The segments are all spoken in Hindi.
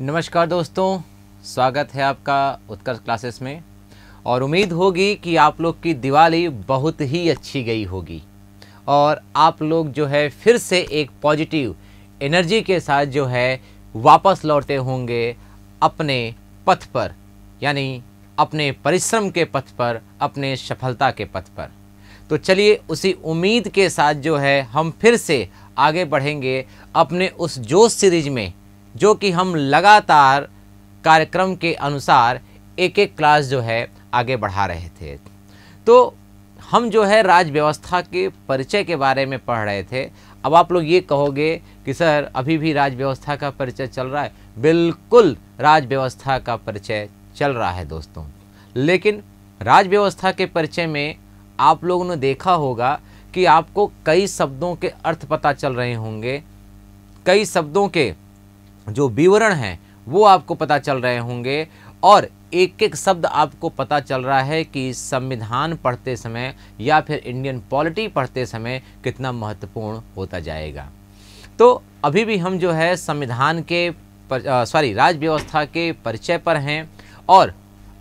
नमस्कार दोस्तों स्वागत है आपका उत्कर्ष क्लासेस में और उम्मीद होगी कि आप लोग की दिवाली बहुत ही अच्छी गई होगी और आप लोग जो है फिर से एक पॉजिटिव एनर्जी के साथ जो है वापस लौटते होंगे अपने पथ पर यानी अपने परिश्रम के पथ पर अपने सफलता के पथ पर तो चलिए उसी उम्मीद के साथ जो है हम फिर से आगे बढ़ेंगे अपने उस जोश सीरीज में जो कि हम लगातार कार्यक्रम के अनुसार एक एक क्लास जो है आगे बढ़ा रहे थे तो हम जो है राज व्यवस्था के परिचय के बारे में पढ़ रहे थे अब आप लोग ये कहोगे कि सर अभी भी राज व्यवस्था का परिचय चल रहा है बिल्कुल राज व्यवस्था का परिचय चल रहा है दोस्तों लेकिन राज व्यवस्था के परिचय में आप लोगों ने देखा होगा कि आपको कई शब्दों के अर्थ पता चल रहे होंगे कई शब्दों के जो विवरण हैं वो आपको पता चल रहे होंगे और एक एक शब्द आपको पता चल रहा है कि संविधान पढ़ते समय या फिर इंडियन पॉलिटी पढ़ते समय कितना महत्वपूर्ण होता जाएगा तो अभी भी हम जो है संविधान के सॉरी राज्य व्यवस्था के परिचय पर हैं और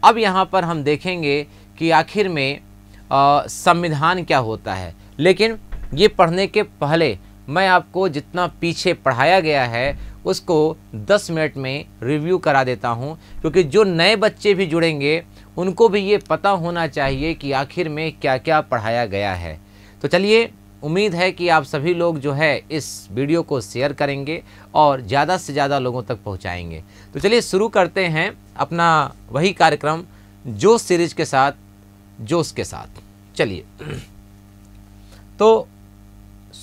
अब यहाँ पर हम देखेंगे कि आखिर में संविधान क्या होता है लेकिन ये पढ़ने के पहले मैं आपको जितना पीछे पढ़ाया गया है उसको 10 मिनट में रिव्यू करा देता हूँ क्योंकि जो नए बच्चे भी जुड़ेंगे उनको भी ये पता होना चाहिए कि आखिर में क्या क्या पढ़ाया गया है तो चलिए उम्मीद है कि आप सभी लोग जो है इस वीडियो को शेयर करेंगे और ज़्यादा से ज़्यादा लोगों तक पहुँचाएँगे तो चलिए शुरू करते हैं अपना वही कार्यक्रम जोश सीरीज के साथ जोश के साथ चलिए तो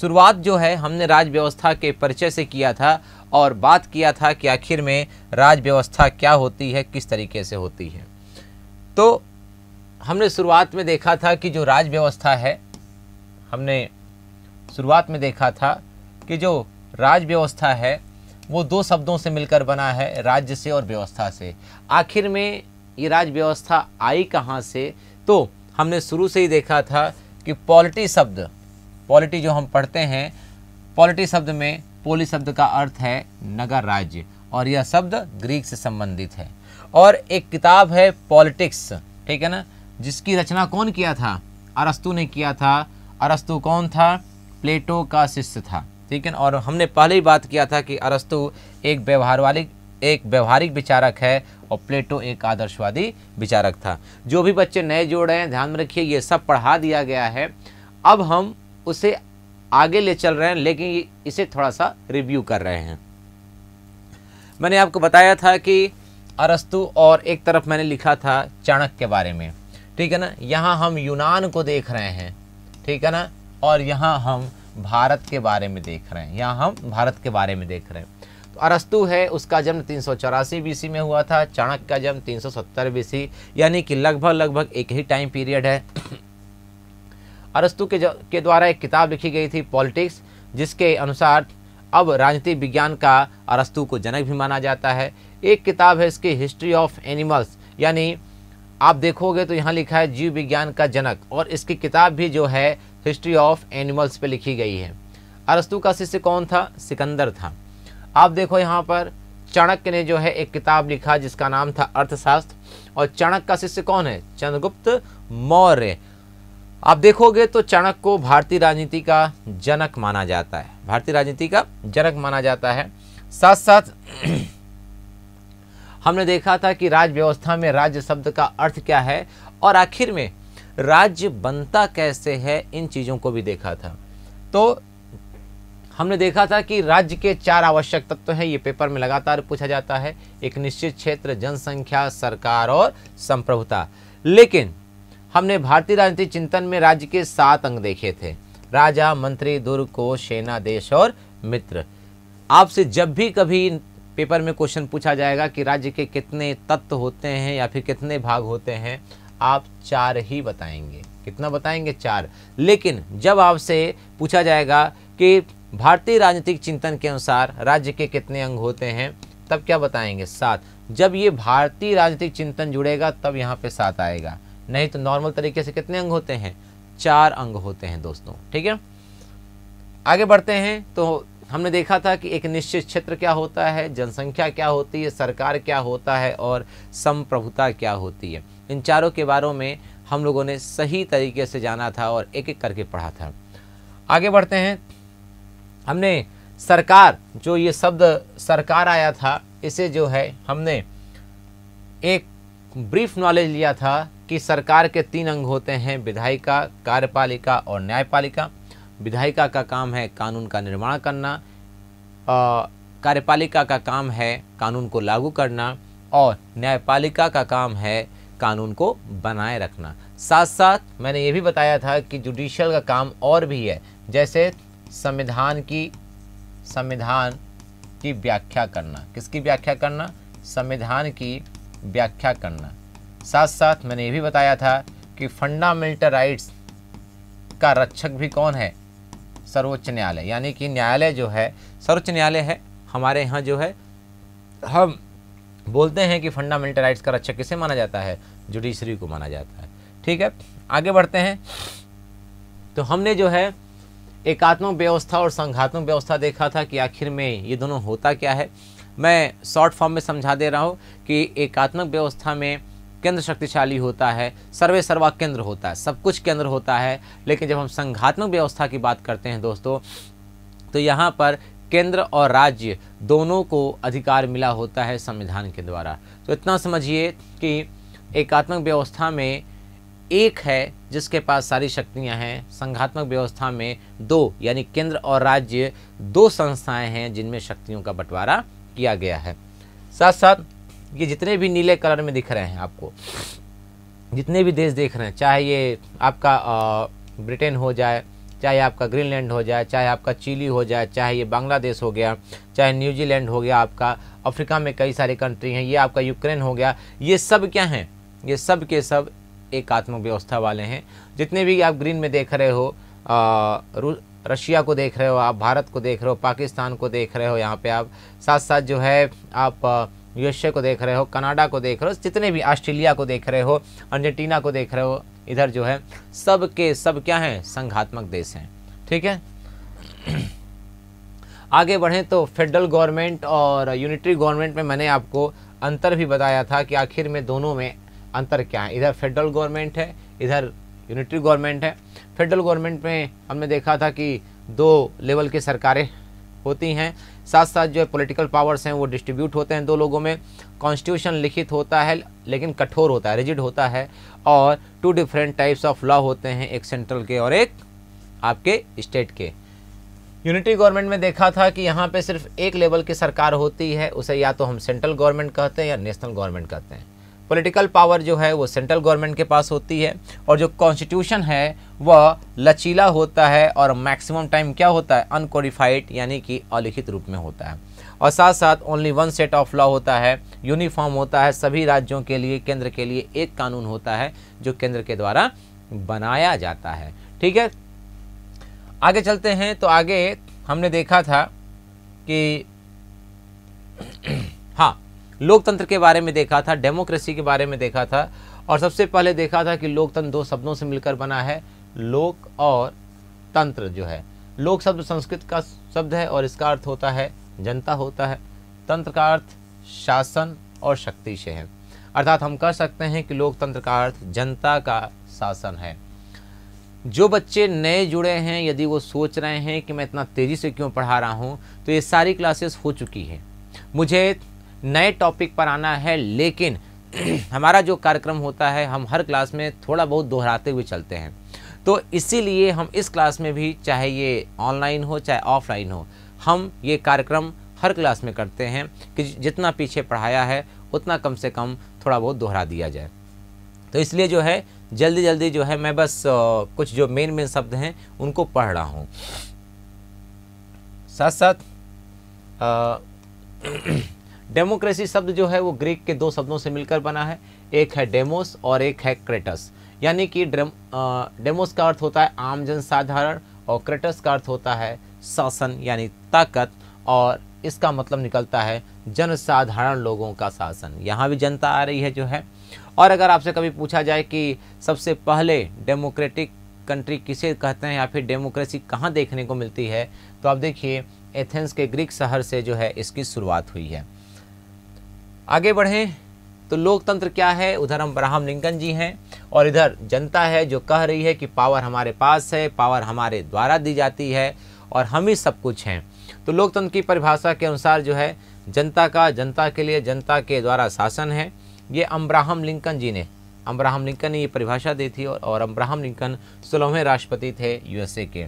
शुरुआत जो है हमने राज व्यवस्था के परिचय से किया था और बात किया था कि आखिर में राज व्यवस्था क्या होती है किस तरीके से होती है तो हमने शुरुआत में देखा था कि जो राज व्यवस्था है हमने शुरुआत में देखा था कि जो राज व्यवस्था है वो दो शब्दों से मिलकर बना है राज्य से और व्यवस्था से आखिर में ये राज व्यवस्था आई कहाँ से तो हमने शुरू से ही देखा था कि पॉलिटी शब्द पॉलिटी जो हम पढ़ते हैं पॉलिटी शब्द में पोली शब्द का अर्थ है नगर राज्य और यह शब्द ग्रीक से संबंधित है और एक किताब है पॉलिटिक्स ठीक है ना जिसकी रचना कौन किया था अरस्तु ने किया था अरस्तु कौन था प्लेटो का शिष्य था ठीक है और हमने पहले ही बात किया था कि अरस्तु एक व्यवहार वाली एक व्यवहारिक विचारक है और प्लेटो एक आदर्शवादी विचारक था जो भी बच्चे नए जोड़ रहे हैं ध्यान में रखिए ये सब पढ़ा दिया गया है अब हम उसे आगे ले चल रहे हैं लेकिन इसे थोड़ा सा रिव्यू कर रहे हैं मैंने आपको बताया था कि अरस्तु और एक तरफ मैंने लिखा था चाणक्य के बारे में ठीक है ना यहाँ हम यूनान को देख रहे हैं ठीक है ना और यहाँ हम भारत के बारे में देख रहे हैं यहाँ हम भारत के बारे में देख रहे हैं तो अरस्तु है उसका जन्म तीन सौ चौरासी बीसी में हुआ था चाणक्य का जन्म तीन सौ सत्तर यानी कि लगभग लगभग एक ही टाइम पीरियड है अरस्तु के, के द्वारा एक किताब लिखी गई थी पॉलिटिक्स जिसके अनुसार अब राजनीति विज्ञान का अरस्तु को जनक भी माना जाता है एक किताब है इसकी हिस्ट्री ऑफ एनिमल्स यानी आप देखोगे तो यहाँ लिखा है जीव विज्ञान का जनक और इसकी किताब भी जो है हिस्ट्री ऑफ एनिमल्स पे लिखी गई है अरस्तु का शिष्य कौन था सिकंदर था आप देखो यहाँ पर चाणक्य ने जो है एक किताब लिखा जिसका नाम था अर्थशास्त्र और चाणक्य का शिष्य कौन है चंद्रगुप्त मौर्य आप देखोगे तो चाणक्य को भारतीय राजनीति का जनक माना जाता है भारतीय राजनीति का जनक माना जाता है साथ साथ हमने देखा था कि राज्य व्यवस्था में राज्य शब्द का अर्थ क्या है और आखिर में राज्य बनता कैसे है इन चीज़ों को भी देखा था तो हमने देखा था कि राज्य के चार आवश्यक तत्व तो हैं ये पेपर में लगातार पूछा जाता है एक निश्चित क्षेत्र जनसंख्या सरकार और संप्रभुता लेकिन हमने भारतीय राजनीतिक चिंतन में राज्य के सात अंग देखे थे राजा मंत्री दुर्ग को सेना देश और मित्र आपसे जब भी कभी पेपर में क्वेश्चन पूछा जाएगा कि राज्य के कितने तत्व होते हैं या फिर कितने भाग होते हैं आप चार ही बताएंगे कितना बताएंगे चार लेकिन जब आपसे पूछा जाएगा कि भारतीय राजनीतिक चिंतन के अनुसार राज्य के कितने अंग होते हैं तब क्या बताएंगे सात जब ये भारतीय राजनीतिक चिंतन जुड़ेगा तब यहाँ पे सात आएगा नहीं तो नॉर्मल तरीके से कितने अंग होते हैं चार अंग होते हैं दोस्तों ठीक है आगे बढ़ते हैं तो हमने देखा था कि एक निश्चित क्षेत्र क्या होता है जनसंख्या क्या होती है सरकार क्या होता है और संप्रभुता क्या होती है इन चारों के बारे में हम लोगों ने सही तरीके से जाना था और एक एक करके पढ़ा था आगे बढ़ते हैं हमने सरकार जो ये शब्द सरकार आया था इसे जो है हमने एक ब्रीफ नॉलेज लिया था कि सरकार के तीन अंग होते हैं विधायिका कार्यपालिका और न्यायपालिका विधायिका का काम है कानून का निर्माण करना कार्यपालिका का काम है कानून को लागू करना और न्यायपालिका का काम है कानून को बनाए रखना साथ साथ मैंने ये भी बताया था कि जुडिशल का काम और भी है जैसे संविधान की संविधान की व्याख्या करना किसकी व्याख्या करना संविधान की व्याख्या करना साथ साथ मैंने ये भी बताया था कि फंडामेंटल राइट्स का रक्षक भी कौन है सर्वोच्च न्यायालय यानी कि न्यायालय जो है सर्वोच्च न्यायालय है हमारे यहाँ जो है हम बोलते हैं कि फंडामेंटल राइट्स का रक्षक किसे माना जाता है जुडिशरी को माना जाता है ठीक है आगे बढ़ते हैं तो हमने जो है एकात्मक व्यवस्था और संघात्मक व्यवस्था देखा था कि आखिर में ये दोनों होता क्या है मैं शॉर्ट फॉर्म में समझा दे रहा हूँ कि एकात्मक व्यवस्था में केंद्र शक्तिशाली होता है सर्वे सर्वा केंद्र होता है सब कुछ केंद्र होता है लेकिन जब हम संघात्मक व्यवस्था की बात करते हैं दोस्तों तो यहाँ पर केंद्र और राज्य दोनों को अधिकार मिला होता है संविधान के द्वारा तो इतना समझिए कि एकात्मक व्यवस्था में एक है जिसके पास सारी शक्तियां हैं संघात्मक व्यवस्था में दो यानी केंद्र और राज्य दो संस्थाएं हैं जिनमें शक्तियों का बंटवारा किया गया है साथ साथ ये जितने भी नीले कलर में दिख रहे हैं आपको जितने भी देश देख रहे हैं चाहे ये आपका ब्रिटेन हो जाए चाहे आपका ग्रीनलैंड हो जाए चाहे आपका चिली हो जाए चाहे ये बांग्लादेश हो गया चाहे न्यूजीलैंड हो गया आपका अफ्रीका में कई सारे कंट्री हैं ये आपका यूक्रेन हो गया ये सब क्या हैं ये सब के सब एकात्मक व्यवस्था वाले हैं जितने भी आप ग्रीन में देख रहे हो रशिया को देख रहे हो आप भारत को देख रहे हो पाकिस्तान को देख रहे हो यहाँ पे आप साथ साथ जो है आप यूएसए को देख रहे हो कनाडा को देख रहे हो जितने भी ऑस्ट्रेलिया को देख रहे हो अर्जेंटीना को देख रहे हो इधर जो है सब के सब क्या हैं संघात्मक देश हैं ठीक है आगे बढ़ें तो फेडरल गवर्नमेंट और यूनिटरी गवर्नमेंट में मैंने आपको अंतर भी बताया था कि आखिर में दोनों में अंतर क्या है इधर फेडरल गवर्नमेंट है इधर यूनिटरी गवर्नमेंट है फेडरल गवर्नमेंट में हमने देखा था कि दो लेवल की सरकारें होती हैं साथ साथ जो है पोलिटिकल पावर्स हैं वो डिस्ट्रीब्यूट होते हैं दो लोगों में कॉन्स्टिट्यूशन लिखित होता है लेकिन कठोर होता है रिजिड होता है और two different types of law होते हैं एक सेंट्रल के और एक आपके स्टेट के यूनिटी गवर्नमेंट में देखा था कि यहाँ पे सिर्फ एक लेवल की सरकार होती है उसे या तो हम सेंट्रल गवर्नमेंट कहते हैं या नेशनल गवर्नमेंट कहते हैं पॉलिटिकल पावर जो है वो सेंट्रल गवर्नमेंट के पास होती है और जो कॉन्स्टिट्यूशन है वह लचीला होता है और मैक्सिमम टाइम क्या होता है अनकोडिफाइड यानी कि अलिखित रूप में होता है और साथ साथ only one set of law होता है यूनिफॉर्म होता है सभी राज्यों के लिए केंद्र के लिए एक कानून होता है जो केंद्र के द्वारा बनाया जाता है ठीक है आगे चलते हैं तो आगे हमने देखा था कि हाँ लोकतंत्र के बारे में देखा था डेमोक्रेसी के बारे में देखा था और सबसे पहले देखा था कि लोकतंत्र दो शब्दों से मिलकर बना है लोक और तंत्र जो है लोक शब्द संस्कृत का शब्द है और इसका अर्थ होता है जनता होता है तंत्र का अर्थ शासन और शक्ति से है अर्थात हम कह सकते हैं कि लोकतंत्र का अर्थ जनता का शासन है जो बच्चे नए जुड़े हैं यदि वो सोच रहे हैं कि मैं इतना तेज़ी से क्यों पढ़ा रहा हूँ तो ये सारी क्लासेस हो चुकी है मुझे नए टॉपिक पर आना है लेकिन हमारा जो कार्यक्रम होता है हम हर क्लास में थोड़ा बहुत दोहराते हुए चलते हैं तो इसीलिए हम इस क्लास में भी चाहे ये ऑनलाइन हो चाहे ऑफलाइन हो हम ये कार्यक्रम हर क्लास में करते हैं कि जितना पीछे पढ़ाया है उतना कम से कम थोड़ा बहुत दोहरा दिया जाए तो इसलिए जो है जल्दी जल्दी जो है मैं बस कुछ जो मेन मेन शब्द हैं उनको पढ़ रहा हूँ साथ साथ आ, डेमोक्रेसी शब्द जो है वो ग्रीक के दो शब्दों से मिलकर बना है एक है डेमोस और एक है क्रेटस यानी कि डेमोस का अर्थ होता है आम जन साधारण और क्रेटस का अर्थ होता है शासन यानी ताकत और इसका मतलब निकलता है जनसाधारण लोगों का शासन यहाँ भी जनता आ रही है जो है और अगर आपसे कभी पूछा जाए कि सबसे पहले डेमोक्रेटिक कंट्री किसे कहते हैं या फिर डेमोक्रेसी कहाँ देखने को मिलती है तो आप देखिए एथेंस के ग्रीक शहर से जो है इसकी शुरुआत हुई है आगे बढ़ें तो लोकतंत्र क्या है उधर हम ब्राह्म लिंकन जी हैं और इधर जनता है जो कह रही है कि पावर हमारे पास है पावर हमारे द्वारा दी जाती है और हम ही सब कुछ हैं तो लोकतंत्र की परिभाषा के अनुसार जो है जनता का जनता के लिए जनता के द्वारा शासन है ये अम्ब्राहम लिंकन जी ने अम्ब्राहम लिंकन ने ये परिभाषा दी थी और, और अम्ब्राहम लिंकन सोलहवें राष्ट्रपति थे यूएसए के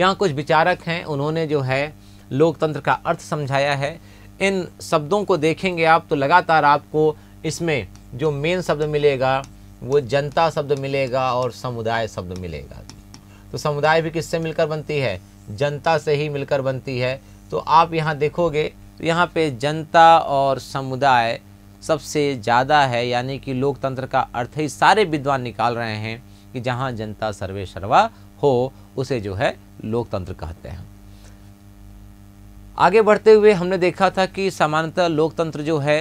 यहाँ कुछ विचारक हैं उन्होंने जो है लोकतंत्र का अर्थ समझाया है इन शब्दों को देखेंगे आप तो लगातार आपको इसमें जो मेन शब्द मिलेगा वो जनता शब्द मिलेगा और समुदाय शब्द मिलेगा तो समुदाय भी किससे मिलकर बनती है जनता से ही मिलकर बनती है तो आप यहाँ देखोगे तो यहाँ पे जनता और समुदाय सबसे ज़्यादा है यानी कि लोकतंत्र का अर्थ ही सारे विद्वान निकाल रहे हैं कि जहाँ जनता सर्वे सर्वा हो उसे जो है लोकतंत्र कहते हैं आगे बढ़ते हुए हमने देखा था कि सामान्यतः लोकतंत्र जो है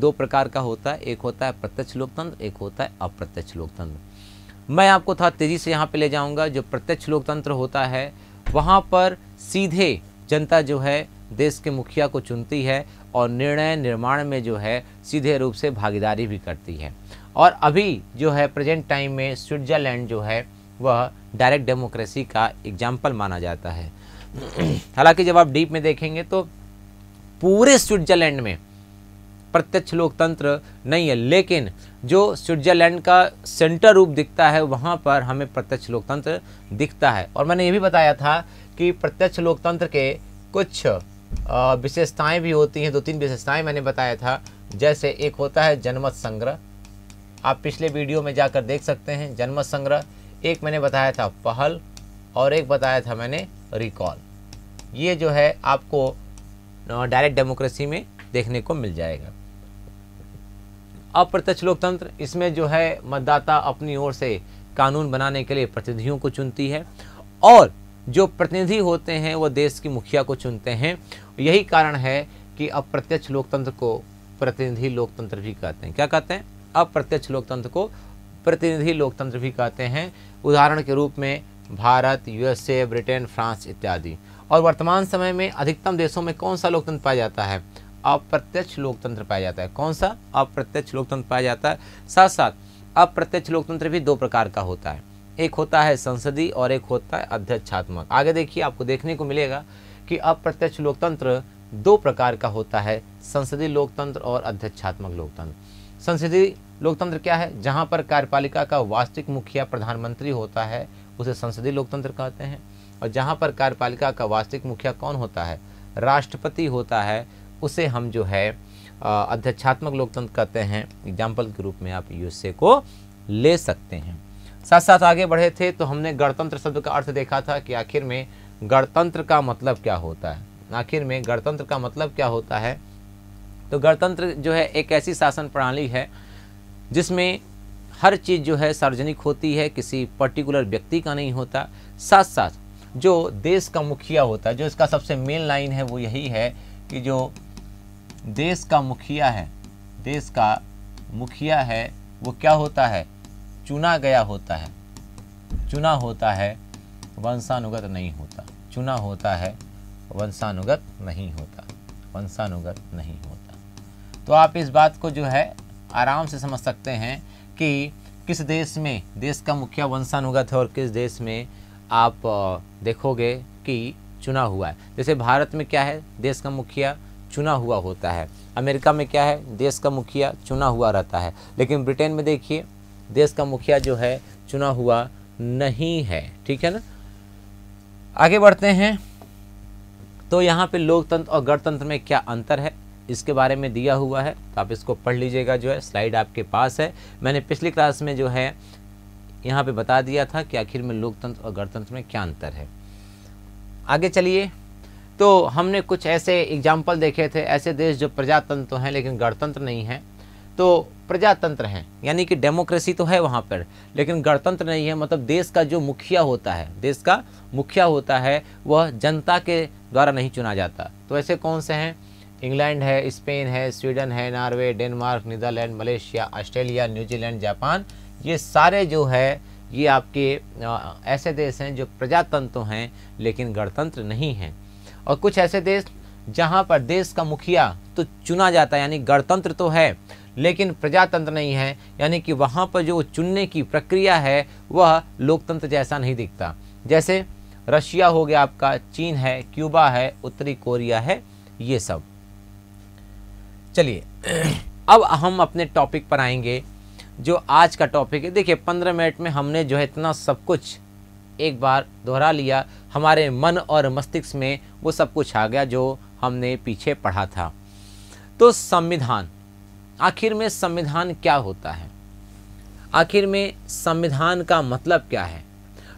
दो प्रकार का होता है एक होता है प्रत्यक्ष लोकतंत्र एक होता है अप्रत्यक्ष लोकतंत्र मैं आपको था तेज़ी से यहाँ पे ले जाऊँगा जो प्रत्यक्ष लोकतंत्र होता है वहाँ पर सीधे जनता जो है देश के मुखिया को चुनती है और निर्णय निर्माण में जो है सीधे रूप से भागीदारी भी करती है और अभी जो है प्रेजेंट टाइम में स्विट्ज़रलैंड जो है वह डायरेक्ट डेमोक्रेसी का एग्जाम्पल माना जाता है हालांकि जब आप डीप में देखेंगे तो पूरे स्विट्जरलैंड में प्रत्यक्ष लोकतंत्र नहीं है लेकिन जो स्विट्जरलैंड का सेंटर रूप दिखता है वहाँ पर हमें प्रत्यक्ष लोकतंत्र दिखता है और मैंने ये भी बताया था कि प्रत्यक्ष लोकतंत्र के कुछ विशेषताएं भी होती हैं दो तीन विशेषताएं मैंने बताया था जैसे एक होता है जनमत संग्रह आप पिछले वीडियो में जाकर देख सकते हैं जनमत संग्रह एक मैंने बताया था पहल और एक बताया था मैंने रिकॉल ये जो है आपको डायरेक्ट डेमोक्रेसी में देखने को मिल जाएगा अप्रत्यक्ष लोकतंत्र इसमें जो है मतदाता अपनी ओर से कानून बनाने के लिए प्रतिनिधियों को चुनती है और जो प्रतिनिधि होते हैं वो देश की मुखिया को चुनते हैं यही कारण है कि अप्रत्यक्ष लोकतंत्र को प्रतिनिधि लोकतंत्र भी कहते हैं क्या कहते हैं अप्रत्यक्ष लोकतंत्र को प्रतिनिधि लोकतंत्र भी कहते हैं उदाहरण के रूप में भारत यूएसए ब्रिटेन फ्रांस इत्यादि और वर्तमान समय में अधिकतम देशों में कौन सा लोकतंत्र पाया जाता है अप्रत्यक्ष लोकतंत्र पाया जाता है कौन सा अप्रत्यक्ष लोकतंत्र पाया जाता है साथ साथ अप्रत्यक्ष लोकतंत्र भी दो प्रकार का होता है एक होता है संसदीय और एक होता है अध्यक्षात्मक आगे देखिए आपको देखने को मिलेगा कि अप्रत्यक्ष लोकतंत्र दो प्रकार का होता है संसदीय लोकतंत्र और अध्यक्षात्मक लोकतंत्र संसदीय लोकतंत्र क्या है जहाँ पर कार्यपालिका का वास्तविक मुखिया प्रधानमंत्री होता है उसे संसदीय लोकतंत्र कहते हैं और जहाँ पर कार्यपालिका का वास्तविक मुखिया कौन होता है राष्ट्रपति होता है उसे हम जो है अध्यक्षात्मक लोकतंत्र कहते हैं एग्जाम्पल के रूप में आप यूएसए को ले सकते हैं साथ साथ आगे बढ़े थे तो हमने गणतंत्र शब्द का अर्थ देखा था कि आखिर में गणतंत्र का मतलब क्या होता है आखिर में गणतंत्र का मतलब क्या होता है तो गणतंत्र जो है एक ऐसी शासन प्रणाली है जिसमें हर चीज़ जो है सार्वजनिक होती है किसी पर्टिकुलर व्यक्ति का नहीं होता साथ साथ जो देश का मुखिया होता है जो इसका सबसे मेन लाइन है वो यही है कि जो देश का मुखिया है देश का मुखिया है वो क्या होता है चुना गया होता है चुना होता है वंशानुगत नहीं होता चुना होता है वंशानुगत नहीं होता वंशानुगत नहीं होता तो आप इस बात को जो है आराम से समझ सकते हैं कि किस देश में देश का मुखिया वंशानुगत है और किस देश में आप देखोगे कि चुना हुआ है जैसे भारत में क्या है देश का मुखिया चुना हुआ होता है अमेरिका में क्या है देश का मुखिया चुना हुआ रहता है लेकिन ब्रिटेन में देखिए देश का मुखिया जो है चुना हुआ नहीं है ठीक है ना आगे बढ़ते हैं तो यहाँ पे लोकतंत्र और गणतंत्र में क्या अंतर है इसके बारे में दिया हुआ है तो आप इसको पढ़ लीजिएगा जो है स्लाइड आपके पास है मैंने पिछली क्लास में जो है यहाँ पे बता दिया था कि आखिर में लोकतंत्र और गणतंत्र में क्या अंतर है आगे चलिए तो हमने कुछ ऐसे एग्जाम्पल देखे थे ऐसे देश जो प्रजातंत्र तो हैं लेकिन गणतंत्र नहीं है तो प्रजातंत्र हैं यानी कि डेमोक्रेसी तो है वहाँ पर लेकिन गणतंत्र नहीं है मतलब देश का जो मुखिया होता है देश का मुखिया होता है वह जनता के द्वारा नहीं चुना जाता तो ऐसे कौन से हैं इंग्लैंड है स्पेन है स्वीडन है Norway Denmark Netherland Malaysia Australia New Zealand Japan ये सारे जो है ये आपके ऐसे देश हैं जो प्रजातंत्र हैं लेकिन गणतंत्र नहीं हैं और कुछ ऐसे देश जहाँ पर देश का मुखिया तो चुना जाता है यानी गणतंत्र तो है लेकिन प्रजातंत्र नहीं है यानी कि वहाँ पर जो चुनने की प्रक्रिया है वह लोकतंत्र जैसा नहीं दिखता जैसे रशिया हो गया आपका चीन है क्यूबा है उत्तरी कोरिया है ये सब चलिए अब हम अपने टॉपिक पर आएंगे जो आज का टॉपिक है देखिए पंद्रह मिनट में हमने जो है इतना सब कुछ एक बार दोहरा लिया हमारे मन और मस्तिष्क में वो सब कुछ आ गया जो हमने पीछे पढ़ा था तो संविधान आखिर में संविधान क्या होता है आखिर में संविधान का मतलब क्या है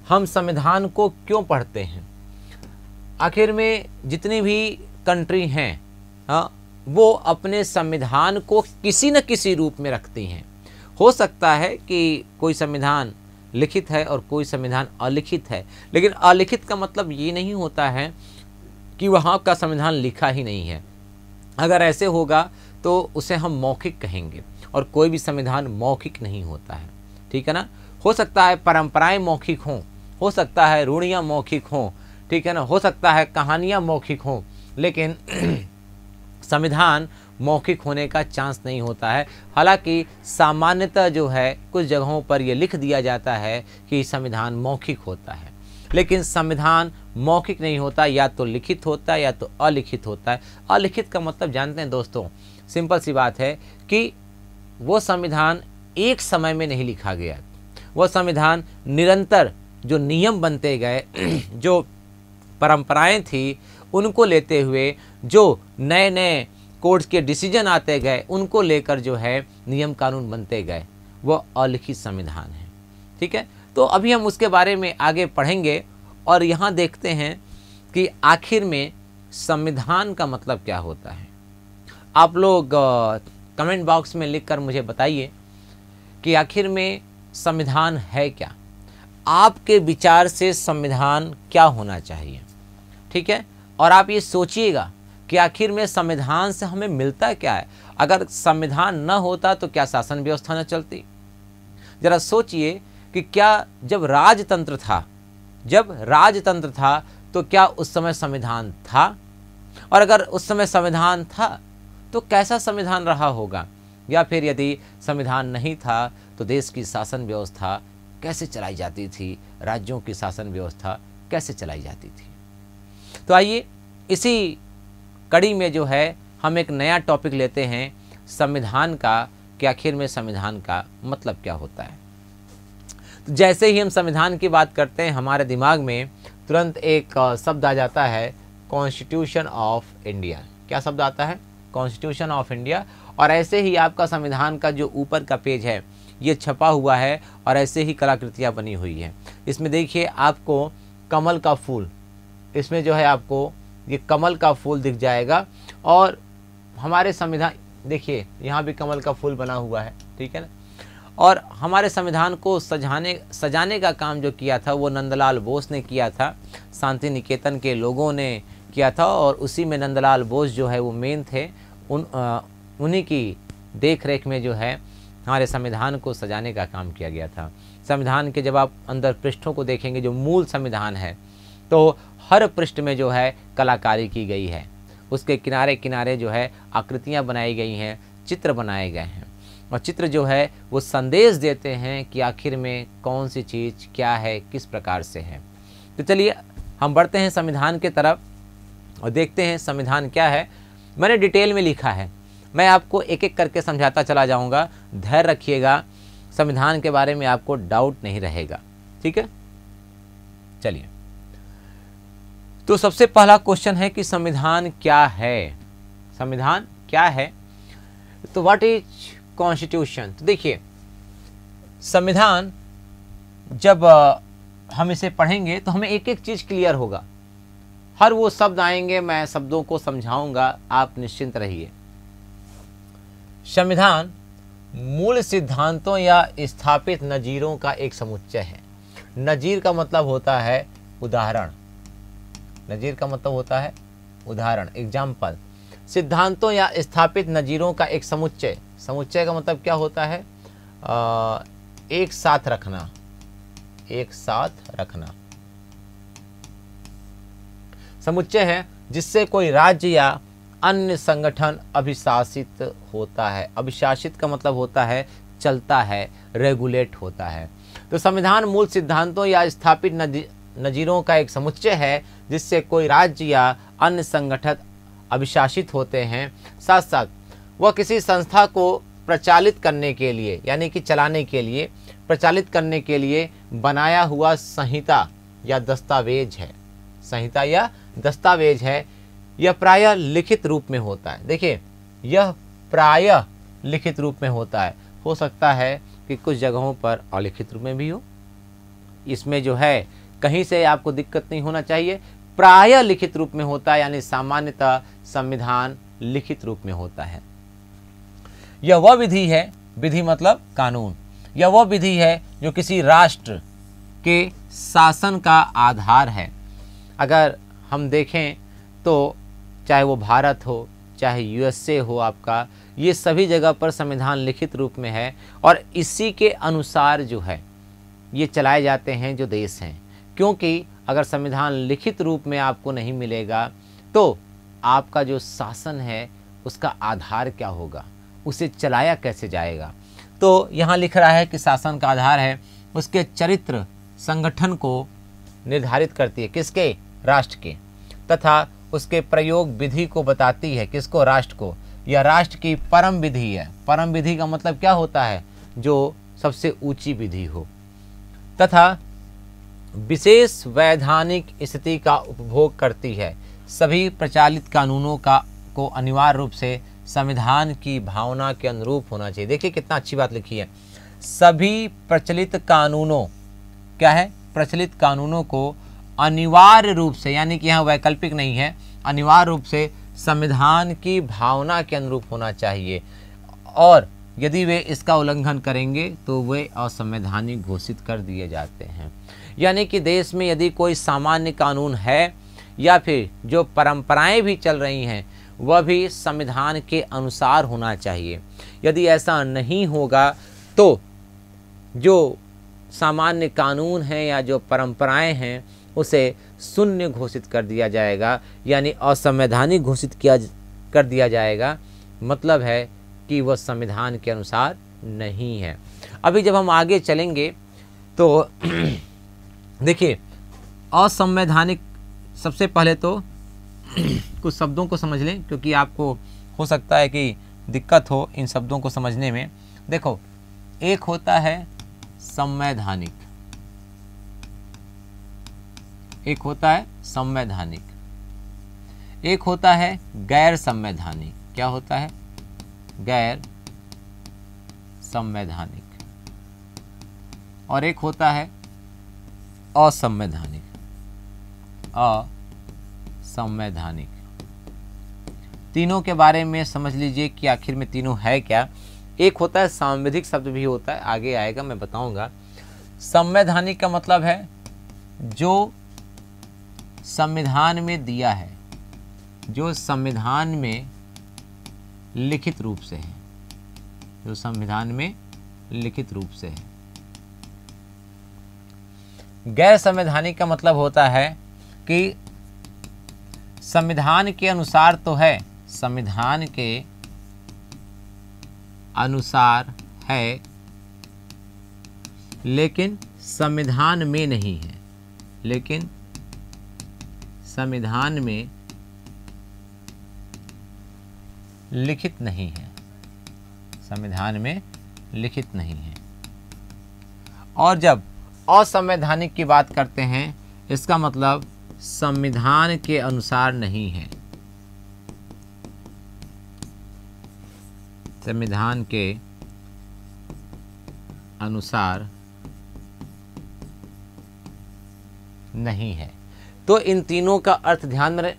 हम संविधान को क्यों पढ़ते हैं आखिर में जितनी भी कंट्री हैं हाँ वो अपने संविधान को किसी न किसी रूप में रखती हैं हो सकता है कि कोई संविधान लिखित है और कोई संविधान अलिखित है लेकिन अलिखित का मतलब ये नहीं होता है कि वहाँ का संविधान लिखा ही नहीं है अगर ऐसे होगा तो उसे हम मौखिक कहेंगे और कोई भी संविधान मौखिक नहीं होता है ठीक है ना हो सकता है परंपराएं मौखिक हों हो सकता है रूढ़ियाँ मौखिक हों ठीक है ना हो सकता है कहानियाँ मौखिक हों लेकिन संविधान मौखिक होने का चांस नहीं होता है हालांकि सामान्यतः जो है कुछ जगहों पर यह लिख दिया जाता है कि संविधान मौखिक होता है लेकिन संविधान मौखिक नहीं होता या तो लिखित होता है या तो अलिखित होता है अलिखित का मतलब जानते हैं दोस्तों सिंपल सी बात है कि वो संविधान एक समय में नहीं लिखा गया वह संविधान निरंतर जो नियम बनते गए जो परंपराएं थी उनको लेते हुए जो नए नए कोर्ट्स के डिसीजन आते गए उनको लेकर जो है नियम कानून बनते गए वह अलिखित संविधान है ठीक है तो अभी हम उसके बारे में आगे पढ़ेंगे और यहाँ देखते हैं कि आखिर में संविधान का मतलब क्या होता है आप लोग कमेंट बॉक्स में लिखकर मुझे बताइए कि आखिर में संविधान है क्या आपके विचार से संविधान क्या होना चाहिए ठीक है और आप ये सोचिएगा कि आखिर में संविधान से हमें मिलता क्या है अगर संविधान न होता तो क्या शासन व्यवस्था न चलती ज़रा सोचिए कि क्या जब राजतंत्र था जब राजतंत्र था तो क्या उस समय संविधान था और अगर उस समय संविधान था तो कैसा संविधान रहा होगा या फिर यदि संविधान नहीं था तो देश की शासन व्यवस्था कैसे चलाई जाती थी राज्यों की शासन व्यवस्था कैसे चलाई जाती थी तो आइए इसी कड़ी में जो है हम एक नया टॉपिक लेते हैं संविधान का कि आखिर में संविधान का मतलब क्या होता है तो जैसे ही हम संविधान की बात करते हैं हमारे दिमाग में तुरंत एक शब्द आ जाता है कॉन्स्टिट्यूशन ऑफ इंडिया क्या शब्द आता है कॉन्स्टिट्यूशन ऑफ इंडिया और ऐसे ही आपका संविधान का जो ऊपर का पेज है ये छपा हुआ है और ऐसे ही कलाकृतियाँ बनी हुई है इसमें देखिए आपको कमल का फूल इसमें जो है आपको ये कमल का फूल दिख जाएगा और हमारे संविधान देखिए यहाँ भी कमल का फूल बना हुआ है ठीक है ना और हमारे संविधान को सजाने सजाने का काम जो किया था वो नंदलाल बोस ने किया था शांति निकेतन के लोगों ने किया था और उसी में नंदलाल बोस जो है वो मेन थे उन उन्हीं की देख रेख में जो है हमारे संविधान को सजाने का काम किया गया था संविधान के जब आप अंदर पृष्ठों को देखेंगे जो मूल संविधान है तो हर पृष्ठ में जो है कलाकारी की गई है उसके किनारे किनारे जो है आकृतियाँ बनाई गई हैं चित्र बनाए गए हैं और चित्र जो है वो संदेश देते हैं कि आखिर में कौन सी चीज़ क्या है किस प्रकार से है तो चलिए हम बढ़ते हैं संविधान के तरफ और देखते हैं संविधान क्या है मैंने डिटेल में लिखा है मैं आपको एक एक करके समझाता चला जाऊंगा धैर्य रखिएगा संविधान के बारे में आपको डाउट नहीं रहेगा ठीक है चलिए तो सबसे पहला क्वेश्चन है कि संविधान क्या है संविधान क्या है तो व्हाट इज कॉन्स्टिट्यूशन तो देखिए संविधान जब हम इसे पढ़ेंगे तो हमें एक एक चीज़ क्लियर होगा हर वो शब्द आएंगे मैं शब्दों को समझाऊंगा आप निश्चिंत रहिए संविधान मूल सिद्धांतों या स्थापित नज़ीरों का एक समुच्चय है नज़ीर का मतलब होता है उदाहरण नज़ीर का मतलब होता है उदाहरण एग्जाम्पल सिद्धांतों या स्थापित नज़ीरों का एक समुच्चय समुच्चय का मतलब क्या होता है आ, एक साथ रखना एक साथ रखना समुच्चय है जिससे कोई राज्य या अन्य संगठन अभिशासित होता है अभिशासित का मतलब होता है चलता है रेगुलेट होता है तो संविधान मूल सिद्धांतों या स्थापित नज़ीरों का एक समुच्चय है जिससे कोई राज्य या अन्य संगठन अभिशासित होते हैं साथ साथ वह किसी संस्था को प्रचालित करने के लिए यानी कि चलाने के लिए प्रचालित करने के लिए बनाया हुआ संहिता या दस्तावेज है संहिता या दस्तावेज है यह प्रायः लिखित रूप में होता है देखिए यह प्रायः लिखित रूप में होता है हो सकता है कि कुछ जगहों पर अलिखित रूप में भी हो इसमें जो है कहीं से आपको दिक्कत नहीं होना चाहिए प्राय लिखित रूप में होता है यानी सामान्यतः संविधान लिखित रूप में होता है यह वह विधि है विधि मतलब कानून यह वह विधि है जो किसी राष्ट्र के शासन का आधार है अगर हम देखें तो चाहे वो भारत हो चाहे यूएसए हो आपका ये सभी जगह पर संविधान लिखित रूप में है और इसी के अनुसार जो है ये चलाए जाते हैं जो देश हैं क्योंकि अगर संविधान लिखित रूप में आपको नहीं मिलेगा तो आपका जो शासन है उसका आधार क्या होगा उसे चलाया कैसे जाएगा तो यहाँ लिख रहा है कि शासन का आधार है उसके चरित्र संगठन को निर्धारित करती है किसके राष्ट्र के तथा उसके प्रयोग विधि को बताती है किसको राष्ट्र को या राष्ट्र की परम विधि है परम विधि का मतलब क्या होता है जो सबसे ऊंची विधि हो तथा विशेष वैधानिक स्थिति का उपभोग करती है सभी प्रचालित कानूनों का को अनिवार्य रूप से संविधान की भावना के अनुरूप होना चाहिए देखिए कितना अच्छी बात लिखी है सभी प्रचलित कानूनों क्या है प्रचलित कानूनों को अनिवार्य रूप से यानी कि यहाँ वैकल्पिक नहीं है अनिवार्य रूप से संविधान की भावना के अनुरूप होना चाहिए और यदि वे इसका उल्लंघन करेंगे तो वे असंवैधानिक घोषित कर दिए जाते हैं यानी कि देश में यदि कोई सामान्य कानून है या फिर जो परंपराएं भी चल रही हैं वह भी संविधान के अनुसार होना चाहिए यदि ऐसा नहीं होगा तो जो सामान्य कानून हैं या जो परंपराएं हैं उसे शून्य घोषित कर दिया जाएगा यानी असंवैधानिक घोषित किया कर दिया जाएगा मतलब है कि वह संविधान के अनुसार नहीं है अभी जब हम आगे चलेंगे तो देखिए असंवैधानिक सबसे पहले तो कुछ शब्दों को समझ लें क्योंकि आपको हो सकता है कि दिक्कत हो इन शब्दों को समझने में देखो एक होता है संवैधानिक एक होता है संवैधानिक एक होता है गैर संवैधानिक क्या होता है गैर संवैधानिक और एक होता है असंवैधानिक असंवैधानिक तीनों के बारे में समझ लीजिए कि आखिर में तीनों है क्या एक होता है सांविधिक शब्द भी होता है आगे आएगा मैं बताऊंगा संवैधानिक का मतलब है जो संविधान में दिया है जो संविधान में लिखित रूप से है जो संविधान में लिखित रूप से है गैर संवैधानिक का मतलब होता है कि संविधान के अनुसार तो है संविधान के अनुसार है लेकिन संविधान में नहीं है लेकिन संविधान में लिखित नहीं है संविधान में लिखित नहीं है और जब असंवैधानिक की बात करते हैं इसका मतलब संविधान के अनुसार नहीं है संविधान के अनुसार नहीं है तो इन तीनों का अर्थ ध्यान में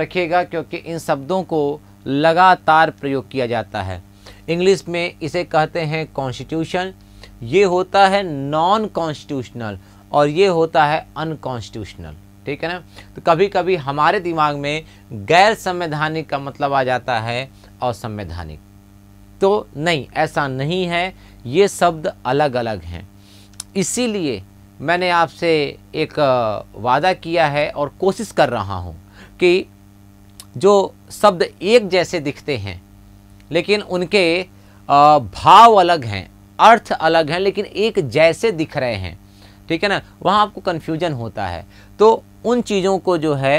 रखिएगा क्योंकि इन शब्दों को लगातार प्रयोग किया जाता है इंग्लिश में इसे कहते हैं कॉन्स्टिट्यूशन ये होता है नॉन कॉन्स्टिट्यूशनल और ये होता है अनकॉन्स्टिट्यूशनल ठीक है ना तो कभी कभी हमारे दिमाग में गैर संवैधानिक का मतलब आ जाता है असंवैधानिक तो नहीं ऐसा नहीं है ये शब्द अलग अलग हैं इसीलिए मैंने आपसे एक वादा किया है और कोशिश कर रहा हूँ कि जो शब्द एक जैसे दिखते हैं लेकिन उनके भाव अलग हैं अर्थ अलग हैं लेकिन एक जैसे दिख रहे हैं ठीक है ना वहाँ आपको कन्फ्यूजन होता है तो उन चीज़ों को जो है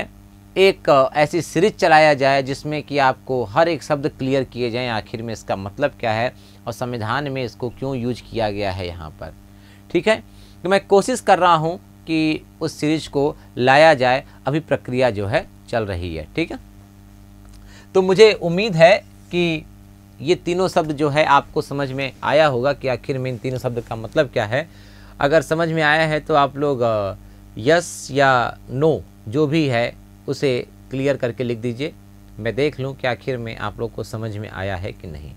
एक ऐसी सीरीज चलाया जाए जिसमें कि आपको हर एक शब्द क्लियर किए जाएं आखिर में इसका मतलब क्या है और संविधान में इसको क्यों यूज किया गया है यहाँ पर ठीक है तो मैं कोशिश कर रहा हूँ कि उस सीरीज को लाया जाए अभी प्रक्रिया जो है चल रही है ठीक है तो मुझे उम्मीद है कि ये तीनों शब्द जो है आपको समझ में आया होगा कि आखिर में इन तीनों शब्द का मतलब क्या है अगर समझ में आया है तो आप लोग यस या नो जो भी है उसे क्लियर करके लिख दीजिए मैं देख लूँ कि आखिर में आप लोग को समझ में आया है कि नहीं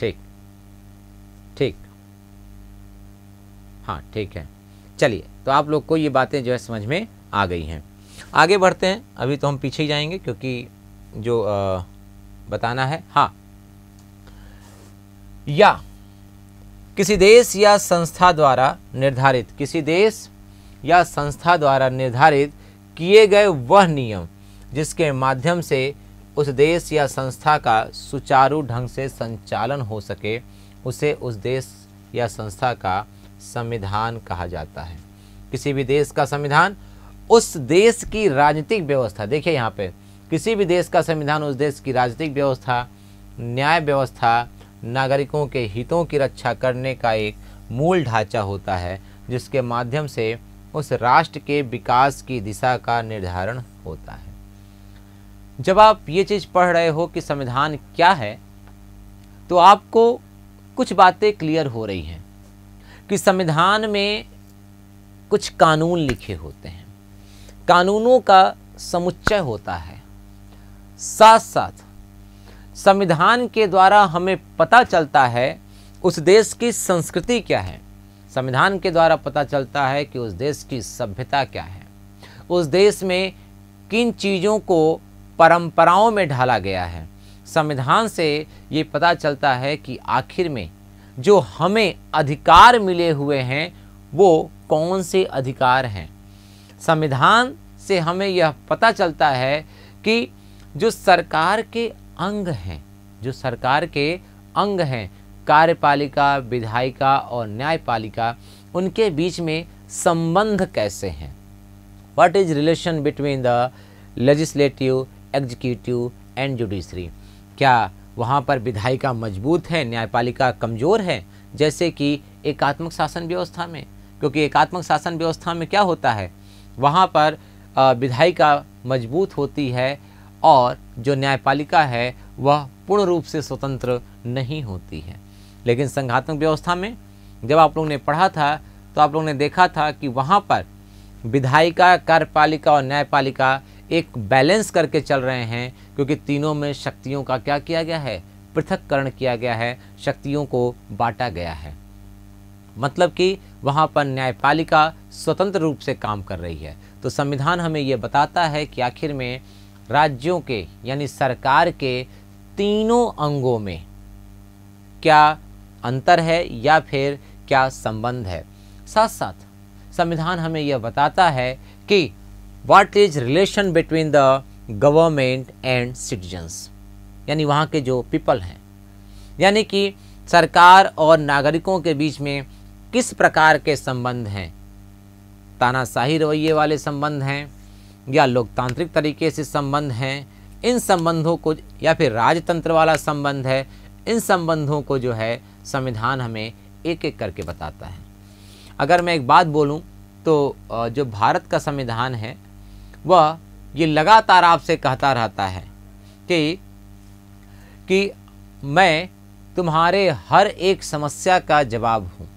ठीक ठीक हाँ ठीक है चलिए तो आप लोग को ये बातें जो है समझ में आ गई हैं आगे बढ़ते हैं अभी तो हम पीछे ही जाएंगे क्योंकि जो आ, बताना है हाँ या किसी देश या संस्था द्वारा निर्धारित किसी देश या संस्था द्वारा निर्धारित किए गए वह नियम जिसके माध्यम से उस देश या संस्था का सुचारू ढंग से संचालन हो सके उसे उस देश या संस्था का संविधान कहा जाता है किसी भी देश का संविधान उस देश की राजनीतिक व्यवस्था देखिए यहाँ पे किसी भी देश का संविधान उस देश की राजनीतिक व्यवस्था न्याय व्यवस्था नागरिकों के हितों की रक्षा करने का एक मूल ढांचा होता है जिसके माध्यम से उस राष्ट्र के विकास की दिशा का निर्धारण होता है जब आप ये चीज़ पढ़ रहे हो कि संविधान क्या है तो आपको कुछ बातें क्लियर हो रही हैं कि संविधान में कुछ कानून लिखे होते हैं कानूनों का समुच्चय होता है साथ साथ संविधान के द्वारा हमें पता चलता है उस देश की संस्कृति क्या है संविधान के द्वारा पता चलता है कि उस देश की सभ्यता क्या है उस देश में किन चीज़ों को परंपराओं में ढाला गया है संविधान से ये पता चलता है कि आखिर में जो हमें अधिकार मिले हुए हैं वो कौन से अधिकार हैं संविधान से हमें यह पता चलता है कि जो सरकार के अंग हैं जो सरकार के अंग हैं कार्यपालिका विधायिका और न्यायपालिका उनके बीच में संबंध कैसे हैं what is relation between the legislative executive and judiciary क्या वहाँ पर विधायिका मजबूत है न्यायपालिका कमज़ोर है जैसे कि एकात्मक शासन व्यवस्था में क्योंकि एकात्मक शासन व्यवस्था में क्या होता है वहाँ पर विधायिका मजबूत होती है और जो न्यायपालिका है वह पूर्ण रूप से स्वतंत्र नहीं होती है लेकिन संघात्मक व्यवस्था में जब आप लोग ने पढ़ा था तो आप लोग ने देखा था कि वहाँ पर विधायिका कार्यपालिका और न्यायपालिका एक बैलेंस करके चल रहे हैं क्योंकि तीनों में शक्तियों का क्या किया गया है पृथककरण किया गया है शक्तियों को बांटा गया है मतलब कि वहाँ पर न्यायपालिका स्वतंत्र रूप से काम कर रही है तो संविधान हमें ये बताता है कि आखिर में राज्यों के यानी सरकार के तीनों अंगों में क्या अंतर है या फिर क्या संबंध है साथ साथ संविधान हमें यह बताता है कि what is relation between the government and citizens यानी वहाँ के जो पीपल हैं यानी कि सरकार और नागरिकों के बीच में किस प्रकार के संबंध हैं तानाशाही रवैये वाले संबंध हैं या लोकतांत्रिक तरीके से संबंध हैं इन संबंधों को या फिर राजतंत्र वाला संबंध है इन संबंधों को जो है संविधान हमें एक एक करके बताता है अगर मैं एक बात बोलूं तो जो भारत का संविधान है वह ये लगातार आपसे कहता रहता है कि कि मैं तुम्हारे हर एक समस्या का जवाब हूँ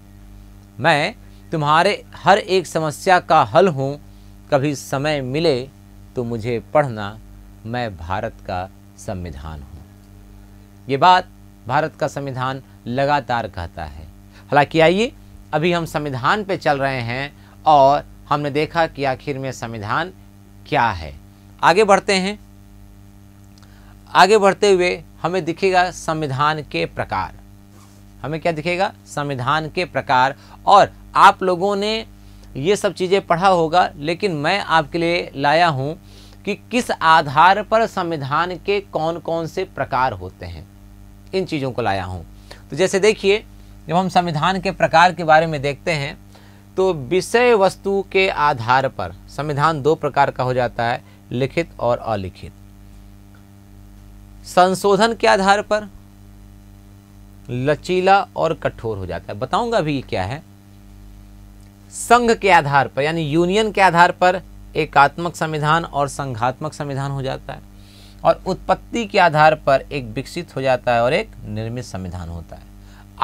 मैं तुम्हारे हर एक समस्या का हल हूँ कभी समय मिले तो मुझे पढ़ना मैं भारत का संविधान हूँ ये बात भारत का संविधान लगातार कहता है हालांकि आइए अभी हम संविधान पे चल रहे हैं और हमने देखा कि आखिर में संविधान क्या है आगे बढ़ते हैं आगे बढ़ते हुए हमें दिखेगा संविधान के प्रकार हमें क्या दिखेगा संविधान के प्रकार और आप लोगों ने ये सब चीज़ें पढ़ा होगा लेकिन मैं आपके लिए लाया हूँ कि किस आधार पर संविधान के कौन कौन से प्रकार होते हैं इन चीज़ों को लाया हूँ तो जैसे देखिए जब हम संविधान के प्रकार के बारे में देखते हैं तो विषय वस्तु के आधार पर संविधान दो प्रकार का हो जाता है लिखित और अलिखित संशोधन के आधार पर लचीला और कठोर हो जाता है बताऊंगा भी क्या है संघ के आधार पर यानी यूनियन के आधार पर एकात्मक संविधान और संघात्मक संविधान हो जाता है और उत्पत्ति के आधार पर एक विकसित हो जाता है और एक निर्मित संविधान होता है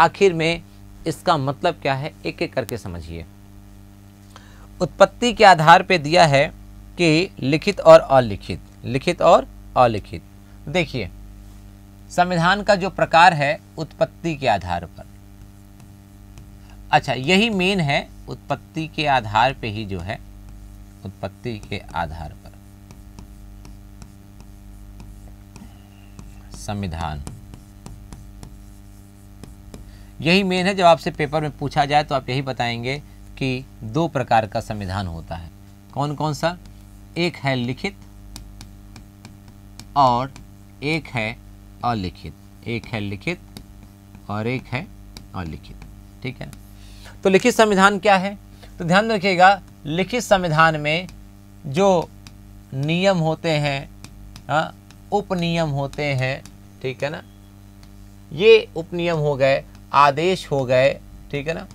आखिर में इसका मतलब क्या है एक एक करके समझिए उत्पत्ति के आधार पर दिया है कि लिखित और अलिखित लिखित और अलिखित देखिए संविधान का जो प्रकार है उत्पत्ति के आधार पर अच्छा यही मेन है उत्पत्ति के आधार पे ही जो है उत्पत्ति के आधार पर संविधान यही मेन है जब आपसे पेपर में पूछा जाए तो आप यही बताएंगे कि दो प्रकार का संविधान होता है कौन कौन सा एक है लिखित और एक है अलिखित एक है लिखित और एक है अलिखित ठीक है तो लिखित संविधान क्या है तो ध्यान रखिएगा लिखित संविधान में जो नियम होते हैं हाँ, उपनियम होते हैं ठीक है ना ये उपनियम हो गए आदेश हो गए ठीक है ना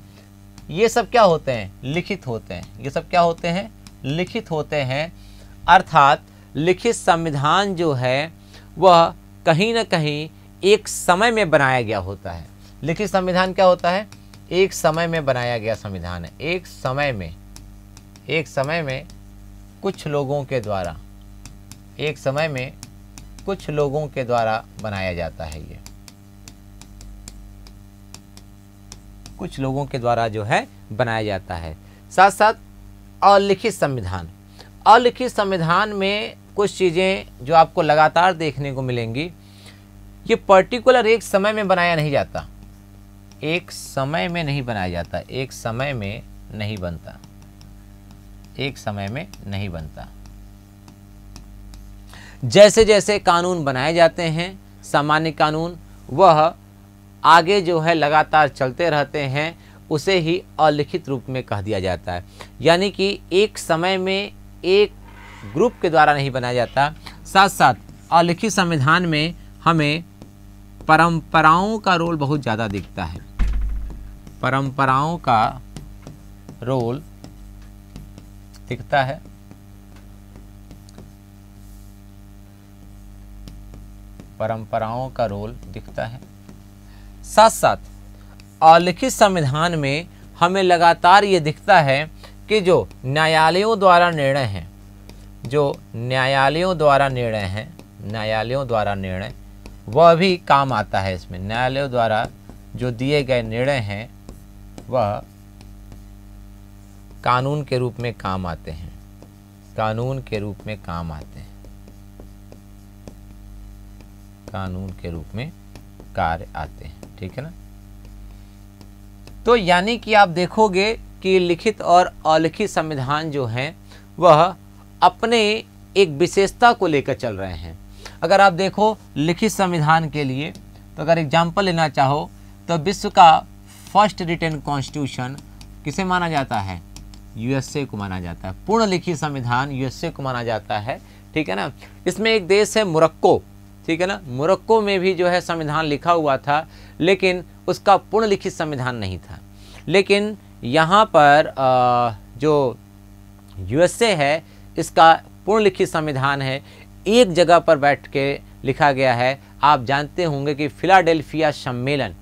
ये सब क्या होते हैं लिखित होते हैं ये सब क्या होते हैं लिखित होते हैं अर्थात लिखित संविधान जो है वह कहीं ना कहीं एक समय में बनाया गया होता है लिखित संविधान क्या होता है एक समय में बनाया गया संविधान है एक समय में एक समय में कुछ लोगों के द्वारा एक समय में कुछ लोगों के द्वारा बनाया जाता है ये कुछ लोगों के द्वारा जो है बनाया जाता है साथ साथ अलिखित संविधान अलिखित संविधान में कुछ चीज़ें जो आपको लगातार देखने को मिलेंगी ये पर्टिकुलर एक समय में बनाया नहीं जाता एक समय में नहीं बनाया जाता एक समय में नहीं बनता एक समय में नहीं बनता जैसे जैसे कानून बनाए जाते हैं सामान्य कानून वह आगे जो है लगातार चलते रहते हैं उसे ही अलिखित रूप में कह दिया जाता है यानी कि एक समय में एक ग्रुप के द्वारा नहीं बनाया जाता साथ साथ अलिखित संविधान में हमें परंपराओं का रोल बहुत ज़्यादा दिखता है परंपराओं का रोल दिखता है परंपराओं का रोल दिखता है साथ साथ अलिखित संविधान में हमें लगातार ये दिखता है कि जो न्यायालयों द्वारा निर्णय हैं जो न्यायालयों द्वारा निर्णय हैं न्यायालयों द्वारा निर्णय वह भी काम आता है इसमें न्यायालयों द्वारा जो दिए गए निर्णय हैं वह कानून के रूप में काम आते हैं कानून के रूप में काम आते हैं कानून के रूप में कार्य आते हैं ठीक है ना तो यानी कि आप देखोगे कि लिखित और अलिखित संविधान जो हैं वह अपने एक विशेषता को लेकर चल रहे हैं अगर आप देखो लिखित संविधान के लिए तो अगर एग्जाम्पल लेना चाहो तो विश्व का फर्स्ट रिटर्न कॉन्स्टिट्यूशन किसे माना जाता है यूएसए को माना जाता है पूर्ण लिखित संविधान यूएसए को माना जाता है ठीक है ना इसमें एक देश है मोरक्को ठीक है ना मोरक्को में भी जो है संविधान लिखा हुआ था लेकिन उसका पूर्ण लिखित संविधान नहीं था लेकिन यहाँ पर आ, जो यूएसए है इसका पूर्ण लिखित संविधान है एक जगह पर बैठ के लिखा गया है आप जानते होंगे कि फिलाडेल्फिया सम्मेलन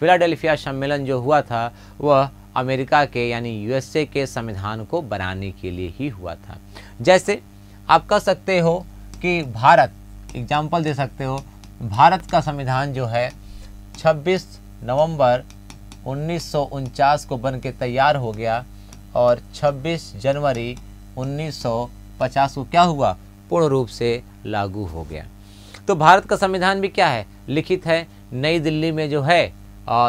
फिलाडेल्फिया सम्मेलन जो हुआ था वह अमेरिका के यानी यूएसए के संविधान को बनाने के लिए ही हुआ था जैसे आप कह सकते हो कि भारत एग्जाम्पल दे सकते हो भारत का संविधान जो है 26 नवंबर उन्नीस को बन के तैयार हो गया और 26 जनवरी उन्नीस पचास को क्या हुआ पूर्ण रूप से लागू हो गया तो भारत का संविधान भी क्या है लिखित है नई दिल्ली में जो है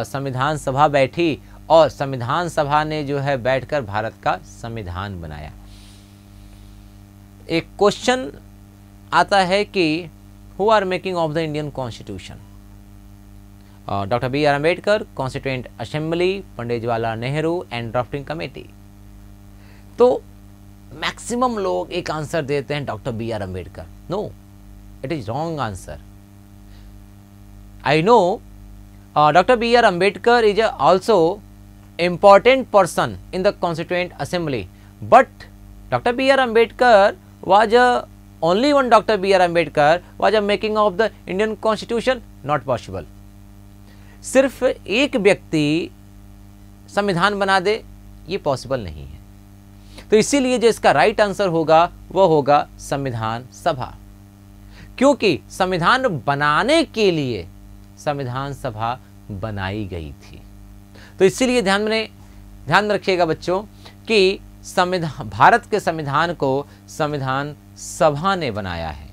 संविधान सभा बैठी और संविधान सभा ने जो है बैठकर भारत का संविधान बनाया एक क्वेश्चन आता है कि who are making of the Indian constitution doctor B R Ambedkar constituent assembly Pandit Jawaharlal Nehru and drafting committee तो मैक्सिमम लोग एक आंसर देते हैं doctor B R Ambedkar no it is wrong answer I know doctor B R Ambedkar is also important person in the constituent assembly but doctor B R Ambedkar was a only one doctor B R Ambedkar was a making of the Indian constitution not possible सिर्फ एक व्यक्ति संविधान बना दे ये पॉसिबल नहीं तो इसीलिए जो इसका राइट आंसर होगा वह होगा संविधान सभा क्योंकि संविधान बनाने के लिए संविधान सभा बनाई गई थी तो इसीलिए ध्यान में ध्यान में रखिएगा बच्चों कि संविधान भारत के संविधान को संविधान सभा ने बनाया है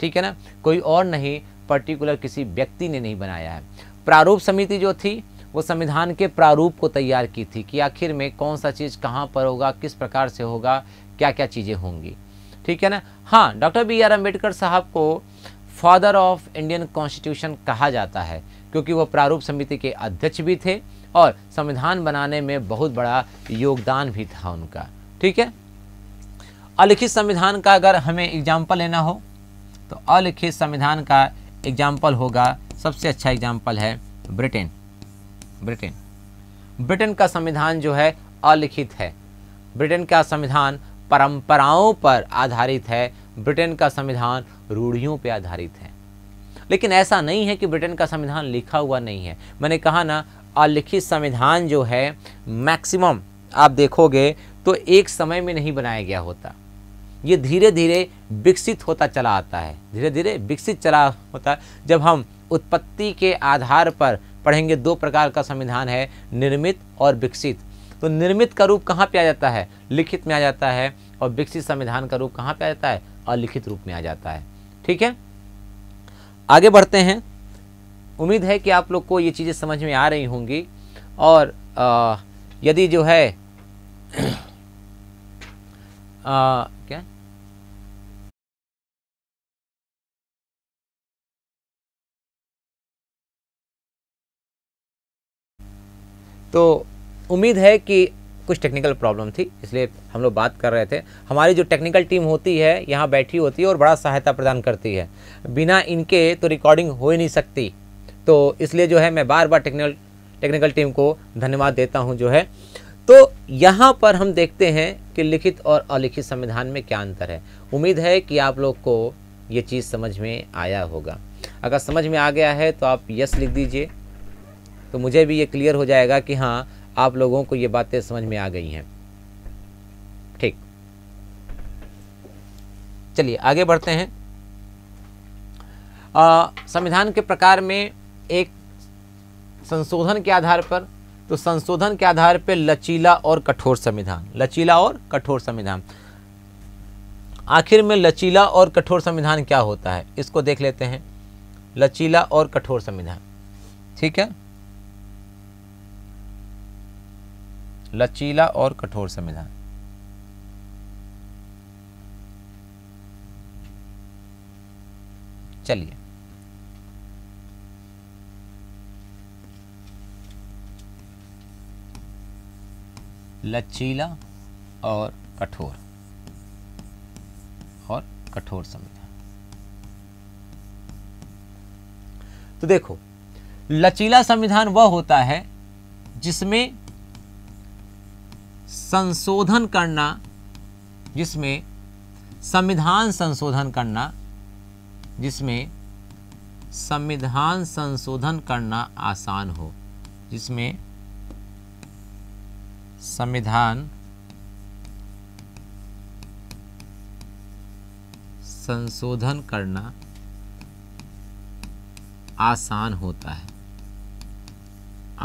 ठीक है ना कोई और नहीं पर्टिकुलर किसी व्यक्ति ने नहीं बनाया है प्रारूप समिति जो थी वो संविधान के प्रारूप को तैयार की थी कि आखिर में कौन सा चीज़ कहाँ पर होगा किस प्रकार से होगा क्या क्या चीज़ें होंगी ठीक है ना हाँ डॉक्टर बी आर अम्बेडकर साहब को फादर ऑफ इंडियन कॉन्स्टिट्यूशन कहा जाता है क्योंकि वो प्रारूप समिति के अध्यक्ष भी थे और संविधान बनाने में बहुत बड़ा योगदान भी था उनका ठीक है अलिखित संविधान का अगर हमें एग्जाम्पल लेना हो तो अलिखित संविधान का एग्जाम्पल होगा सबसे अच्छा एग्जाम्पल है ब्रिटेन ब्रिटेन ब्रिटेन का संविधान जो है अलिखित है ब्रिटेन का संविधान परंपराओं पर आधारित है ब्रिटेन का संविधान रूढ़ियों पर आधारित है लेकिन ऐसा नहीं है कि ब्रिटेन का संविधान लिखा हुआ नहीं है मैंने कहा ना अलिखित संविधान जो है मैक्सिमम आप देखोगे तो एक समय में नहीं बनाया गया होता ये धीरे धीरे विकसित होता चला आता है धीरे धीरे विकसित चला होता जब हम उत्पत्ति के आधार पर पढ़ेंगे दो प्रकार का संविधान है निर्मित और विकसित तो निर्मित का रूप कहाँ पे आ जाता है लिखित में आ जाता है और विकसित संविधान का रूप कहाँ पे आ जाता है अलिखित रूप में आ जाता है ठीक है आगे बढ़ते हैं उम्मीद है कि आप लोग को ये चीज़ें समझ में आ रही होंगी और आ, यदि जो है आ, क्या तो उम्मीद है कि कुछ टेक्निकल प्रॉब्लम थी इसलिए हम लोग बात कर रहे थे हमारी जो टेक्निकल टीम होती है यहाँ बैठी होती है और बड़ा सहायता प्रदान करती है बिना इनके तो रिकॉर्डिंग हो ही नहीं सकती तो इसलिए जो है मैं बार बार टेक्निकल टेक्निकल टीम को धन्यवाद देता हूँ जो है तो यहाँ पर हम देखते हैं कि लिखित और अलिखित संविधान में क्या अंतर है उम्मीद है कि आप लोग को ये चीज़ समझ में आया होगा अगर समझ में आ गया है तो आप यस लिख दीजिए तो मुझे भी ये क्लियर हो जाएगा कि हाँ आप लोगों को ये बातें समझ में आ गई हैं ठीक चलिए आगे बढ़ते हैं संविधान के प्रकार में एक संशोधन के आधार पर तो संशोधन के आधार पर लचीला और कठोर संविधान लचीला और कठोर संविधान आखिर में लचीला और कठोर संविधान क्या होता है इसको देख लेते हैं लचीला और कठोर संविधान ठीक है लचीला और कठोर संविधान चलिए लचीला और कठोर और कठोर संविधान तो देखो लचीला संविधान वह होता है जिसमें संशोधन करना जिसमें संविधान संशोधन करना जिसमें संविधान संशोधन करना आसान हो जिसमें संविधान संशोधन करना आसान होता है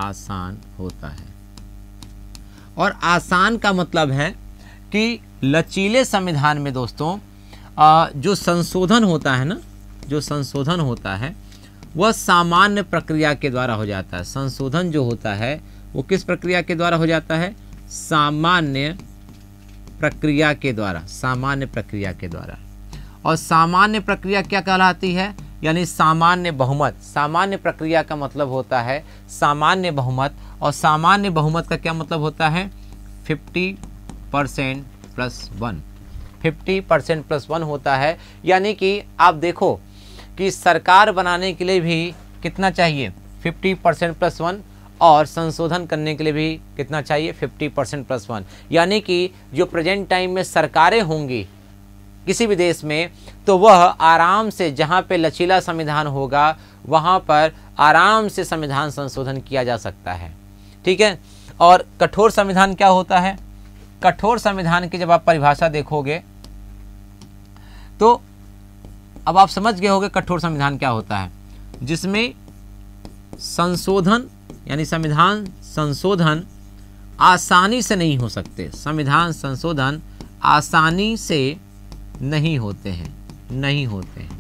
आसान होता है और आसान का मतलब है कि लचीले संविधान में दोस्तों जो संशोधन होता है ना जो संशोधन होता है वह सामान्य प्रक्रिया के द्वारा हो जाता है संशोधन जो होता है वो किस प्रक्रिया के द्वारा हो जाता है सामान्य प्रक्रिया के द्वारा सामान्य प्रक्रिया के द्वारा और सामान्य प्रक्रिया क्या कहलाती है यानी सामान्य बहुमत सामान्य प्रक्रिया का मतलब होता है सामान्य बहुमत और सामान्य बहुमत का क्या मतलब होता है fifty percent plus one fifty percent plus one होता है यानी कि आप देखो कि सरकार बनाने के लिए भी कितना चाहिए फिफ्टी परसेंट प्लस वन और संशोधन करने के लिए भी कितना चाहिए फिफ्टी परसेंट प्लस वन यानी कि जो प्रेजेंट टाइम में सरकारें होंगी किसी भी देश में तो वह आराम से जहाँ पे लचीला संविधान होगा वहाँ पर आराम से संविधान संशोधन किया जा सकता है ठीक है और कठोर संविधान क्या होता है कठोर संविधान की जब आप परिभाषा देखोगे तो अब आप समझ गए होगे कठोर संविधान क्या होता है जिसमें संशोधन यानी संविधान संशोधन आसानी से नहीं हो सकते संविधान संशोधन आसानी से नहीं होते हैं नहीं होते हैं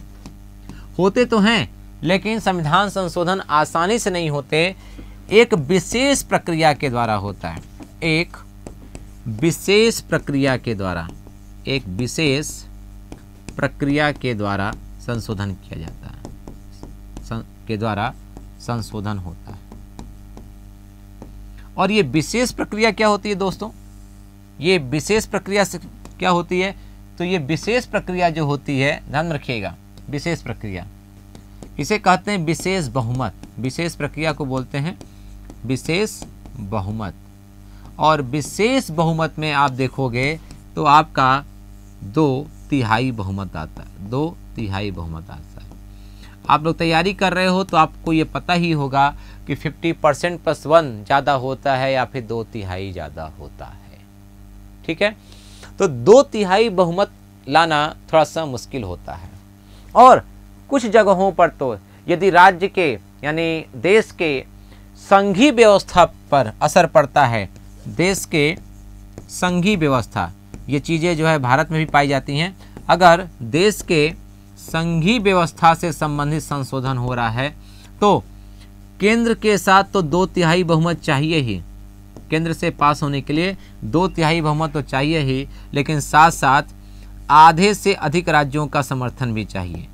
होते तो हैं लेकिन संविधान संशोधन आसानी से नहीं होते एक विशेष प्रक्रिया के द्वारा होता है एक विशेष प्रक्रिया के द्वारा एक विशेष प्रक्रिया के द्वारा संशोधन किया जाता है सं, के द्वारा संशोधन होता है और ये विशेष प्रक्रिया क्या होती है दोस्तों ये विशेष प्रक्रिया क्या होती है तो ये विशेष प्रक्रिया जो होती है ध्यान रखिएगा विशेष प्रक्रिया इसे कहते हैं विशेष बहुमत विशेष प्रक्रिया को बोलते हैं विशेष बहुमत और विशेष बहुमत में आप देखोगे तो आपका दो तिहाई बहुमत आता है दो तिहाई बहुमत आता है आप लोग तैयारी कर रहे हो तो आपको ये पता ही होगा कि 50 परसेंट प्लस वन ज़्यादा होता है या फिर दो तिहाई ज़्यादा होता है ठीक है तो दो तिहाई बहुमत लाना थोड़ा सा मुश्किल होता है और कुछ जगहों पर तो यदि राज्य के यानी देश के संघी व्यवस्था पर असर पड़ता है देश के संघी व्यवस्था ये चीज़ें जो है भारत में भी पाई जाती हैं अगर देश के संघी व्यवस्था से संबंधित संशोधन हो रहा है तो केंद्र के साथ तो दो तिहाई बहुमत चाहिए ही केंद्र से पास होने के लिए दो तिहाई बहुमत तो चाहिए ही लेकिन साथ साथ आधे से अधिक राज्यों का समर्थन भी चाहिए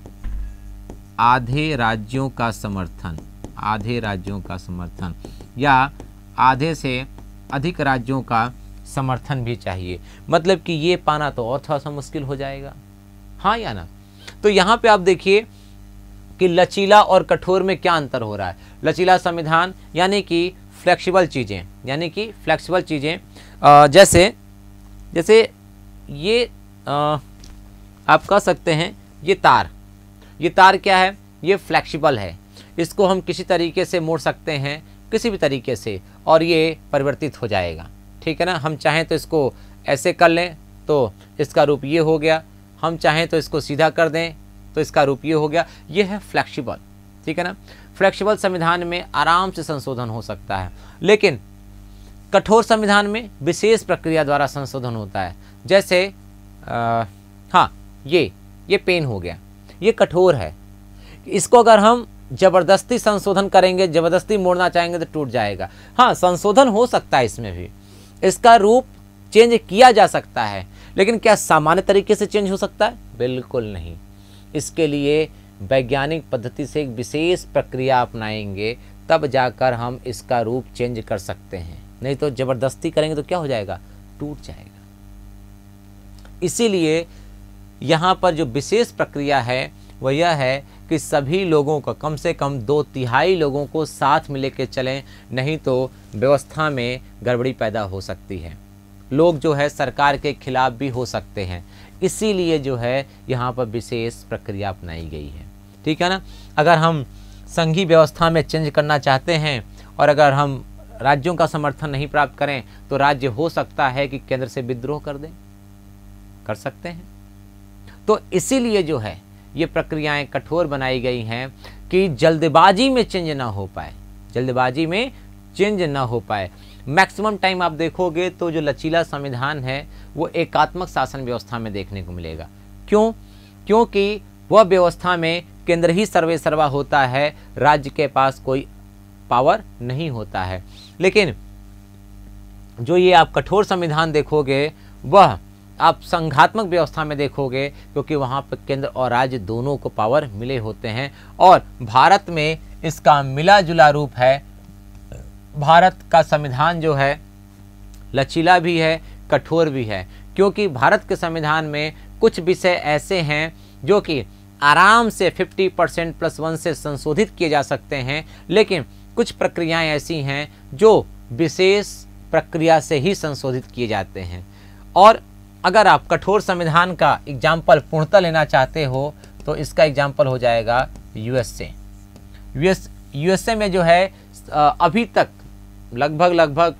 आधे राज्यों का समर्थन आधे राज्यों का समर्थन या आधे से अधिक राज्यों का समर्थन भी चाहिए मतलब कि ये पाना तो और थोड़ा सा मुश्किल हो जाएगा हाँ या ना तो यहाँ पे आप देखिए कि लचीला और कठोर में क्या अंतर हो रहा है लचीला संविधान यानी कि फ्लेक्सिबल चीज़ें यानी कि फ्लेक्सिबल चीज़ें जैसे जैसे ये आ, आप कह सकते हैं ये तार ये तार क्या है ये फ्लैक्शिबल है इसको हम किसी तरीके से मोड़ सकते हैं किसी भी तरीके से और ये परिवर्तित हो जाएगा ठीक है ना हम चाहें तो इसको ऐसे कर लें तो इसका रूप ये हो गया हम चाहें तो इसको सीधा कर दें तो इसका रूप ये हो गया ये है फ्लैक्शिबल ठीक है ना फ्लैक्शिबल संविधान में आराम से संशोधन हो सकता है लेकिन कठोर संविधान में विशेष प्रक्रिया द्वारा संशोधन होता है जैसे आ, हाँ ये ये पेन हो गया ये कठोर है इसको अगर हम ज़बरदस्ती संशोधन करेंगे ज़बरदस्ती मोड़ना चाहेंगे तो टूट जाएगा हाँ संशोधन हो सकता है इसमें भी इसका रूप चेंज किया जा सकता है लेकिन क्या सामान्य तरीके से चेंज हो सकता है बिल्कुल नहीं इसके लिए वैज्ञानिक पद्धति से एक विशेष प्रक्रिया अपनाएंगे तब जाकर हम इसका रूप चेंज कर सकते हैं नहीं तो ज़बरदस्ती करेंगे तो क्या हो जाएगा टूट जाएगा इसीलिए यहाँ पर जो विशेष प्रक्रिया है वह यह है कि सभी लोगों का कम से कम दो तिहाई लोगों को साथ में के चलें नहीं तो व्यवस्था में गड़बड़ी पैदा हो सकती है लोग जो है सरकार के खिलाफ भी हो सकते हैं इसीलिए जो है यहाँ पर विशेष प्रक्रिया अपनाई गई है ठीक है ना अगर हम संघी व्यवस्था में चेंज करना चाहते हैं और अगर हम राज्यों का समर्थन नहीं प्राप्त करें तो राज्य हो सकता है कि केंद्र से विद्रोह कर दें कर सकते हैं तो इसीलिए जो है ये प्रक्रियाएं कठोर बनाई गई हैं कि जल्दबाजी में चेंज ना हो पाए जल्दबाजी में चेंज ना हो पाए मैक्सिमम टाइम आप देखोगे तो जो लचीला संविधान है वो एकात्मक शासन व्यवस्था में देखने को मिलेगा क्यों क्योंकि वह व्यवस्था में केंद्र ही सर्वे सर्वा होता है राज्य के पास कोई पावर नहीं होता है लेकिन जो ये आप कठोर संविधान देखोगे वह आप संघात्मक व्यवस्था में देखोगे क्योंकि वहाँ पर केंद्र और राज्य दोनों को पावर मिले होते हैं और भारत में इसका मिला जुला रूप है भारत का संविधान जो है लचीला भी है कठोर भी है क्योंकि भारत के संविधान में कुछ विषय ऐसे हैं जो कि आराम से 50 परसेंट प्लस वन से संशोधित किए जा सकते हैं लेकिन कुछ प्रक्रियाएं ऐसी हैं जो विशेष प्रक्रिया से ही संशोधित किए जाते हैं और अगर आप कठोर संविधान का एग्जाम्पल पूर्णतः लेना चाहते हो तो इसका एग्जाम्पल हो जाएगा यूएसए यूएस यूएसए में जो है अभी तक लगभग लगभग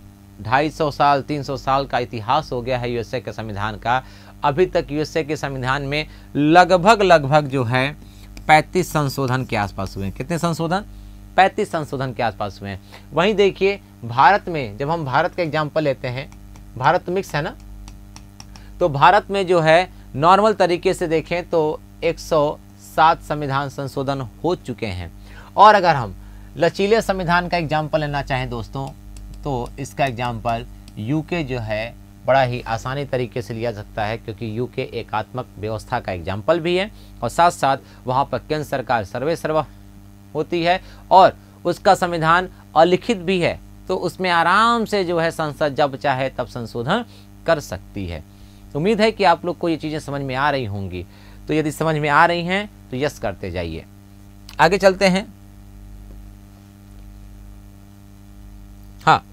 ढाई सौ साल तीन सौ साल का इतिहास हो गया है यूएसए के संविधान का अभी तक यूएसए के संविधान में लगभग लगभग जो है पैंतीस संशोधन के आसपास हुए हैं कितने संशोधन पैंतीस संशोधन के आसपास हुए हैं वहीं देखिए भारत में जब हम भारत का एग्जाम्पल लेते हैं भारत मिक्स है ना तो भारत में जो है नॉर्मल तरीके से देखें तो 107 संविधान संशोधन हो चुके हैं और अगर हम लचीले संविधान का एग्जाम्पल लेना चाहें दोस्तों तो इसका एग्जाम्पल यूके जो है बड़ा ही आसानी तरीके से लिया सकता है क्योंकि यूके एकात्मक व्यवस्था का एग्जाम्पल भी है और साथ साथ वहाँ पर केंद्र सरकार सर्वे सर्वा होती है और उसका संविधान अलिखित भी है तो उसमें आराम से जो है संसद जब चाहे तब संशोधन कर सकती है उम्मीद है कि आप लोग को ये चीज़ें समझ में आ रही होंगी तो यदि समझ में आ रही हैं तो यस करते जाइए आगे चलते हैं हाँ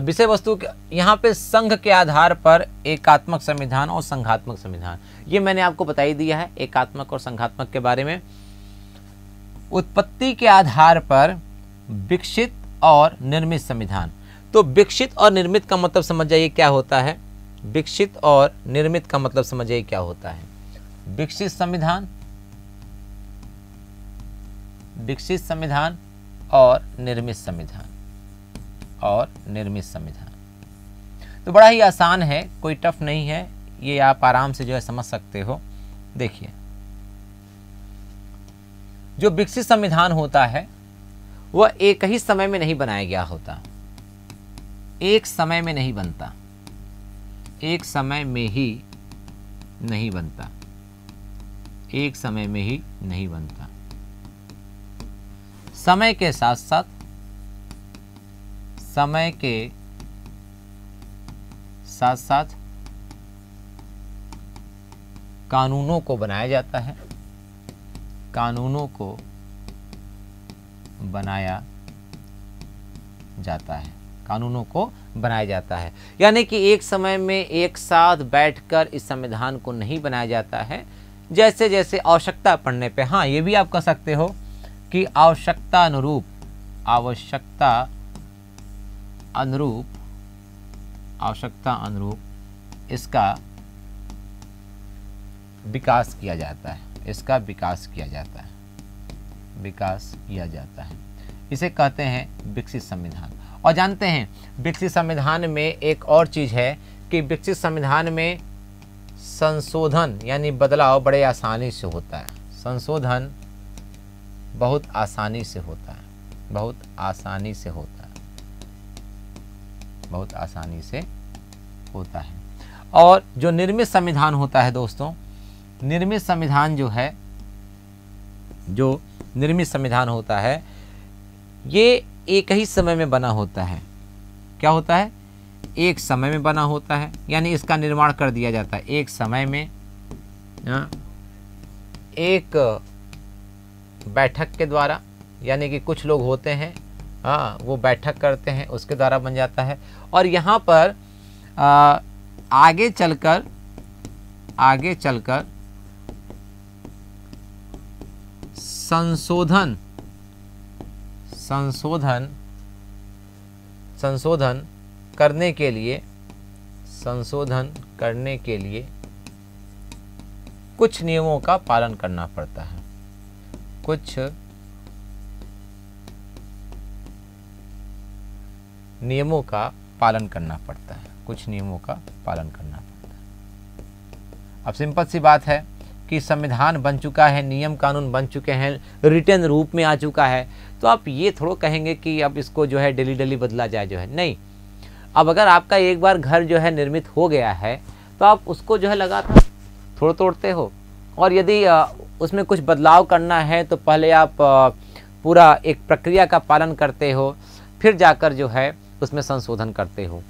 विषय वस्तु यहाँ पे संघ के आधार पर एकात्मक संविधान और संघात्मक संविधान ये मैंने आपको बताई दिया है एकात्मक और संघात्मक के बारे में उत्पत्ति के आधार पर विकसित और निर्मित संविधान तो विकसित और निर्मित का मतलब समझ जाइए क्या होता है विकसित और निर्मित का मतलब समझिए क्या होता है विकसित संविधान विकसित संविधान और निर्मित संविधान और निर्मित संविधान तो बड़ा ही आसान है कोई टफ नहीं है ये आप आराम से जो है समझ सकते हो देखिए जो विकसित संविधान होता है वह एक ही समय में नहीं बनाया गया होता एक समय में नहीं बनता एक समय में ही नहीं बनता एक समय में ही नहीं बनता समय के साथ साथ समय के साथ साथ कानूनों को बनाया जाता है कानूनों को बनाया जाता है कानूनों को बनाया जाता है यानी कि एक समय में एक साथ बैठकर इस संविधान को नहीं बनाया जाता है जैसे जैसे आवश्यकता पड़ने पे हाँ ये भी आप कह सकते हो कि आवश्यकता अनुरूप आवश्यकता अनुरूप आवश्यकता अनुरूप इसका विकास किया जाता है इसका विकास किया जाता है विकास किया जाता है इसे कहते हैं विकसित संविधान और जानते हैं विकसित संविधान में एक और चीज़ है कि विकसित संविधान में संशोधन यानी बदलाव बड़े आसानी से होता है संशोधन बहुत आसानी से होता है बहुत आसानी से होता है बहुत आसानी से होता है और जो निर्मित संविधान होता है दोस्तों निर्मित संविधान जो है जो निर्मित संविधान होता है ये एक ही समय में बना होता है क्या होता है एक समय में बना होता है यानी इसका निर्माण कर दिया जाता है एक समय में हाँ, एक बैठक के द्वारा यानी कि कुछ लोग होते हैं हाँ वो बैठक करते हैं उसके द्वारा बन जाता है और यहाँ पर आ, आगे चलकर आगे चलकर संशोधन संशोधन संशोधन करने के लिए संशोधन करने के लिए कुछ नियमों का पालन करना पड़ता है कुछ नियमों का पालन करना पड़ता है कुछ नियमों का पालन करना पड़ता है अब सिंपल सी बात है कि संविधान बन चुका है नियम कानून बन चुके हैं रिटर्न रूप में आ चुका है तो आप ये थोड़ा कहेंगे कि अब इसको जो है डेली डेली बदला जाए जो है नहीं अब अगर आपका एक बार घर जो है निर्मित हो गया है तो आप उसको जो है लगातार थोड़ा तोड़ते हो और यदि उसमें कुछ बदलाव करना है तो पहले आप पूरा एक प्रक्रिया का पालन करते हो फिर जाकर जो है उसमें संशोधन करते हो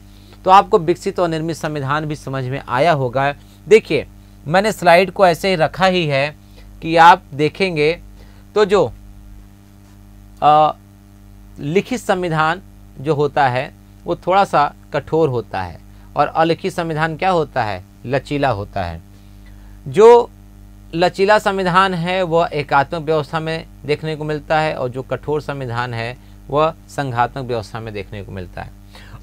तो आपको विकसित और निर्मित संविधान भी समझ में आया होगा देखिए मैंने स्लाइड को ऐसे ही रखा ही है कि आप देखेंगे तो जो लिखित संविधान जो होता है वो थोड़ा सा कठोर होता है और अलिखित संविधान क्या होता है लचीला होता है जो लचीला संविधान है वह एकात्मक व्यवस्था में देखने को मिलता है और जो कठोर संविधान है वह संघात्मक व्यवस्था में देखने को मिलता है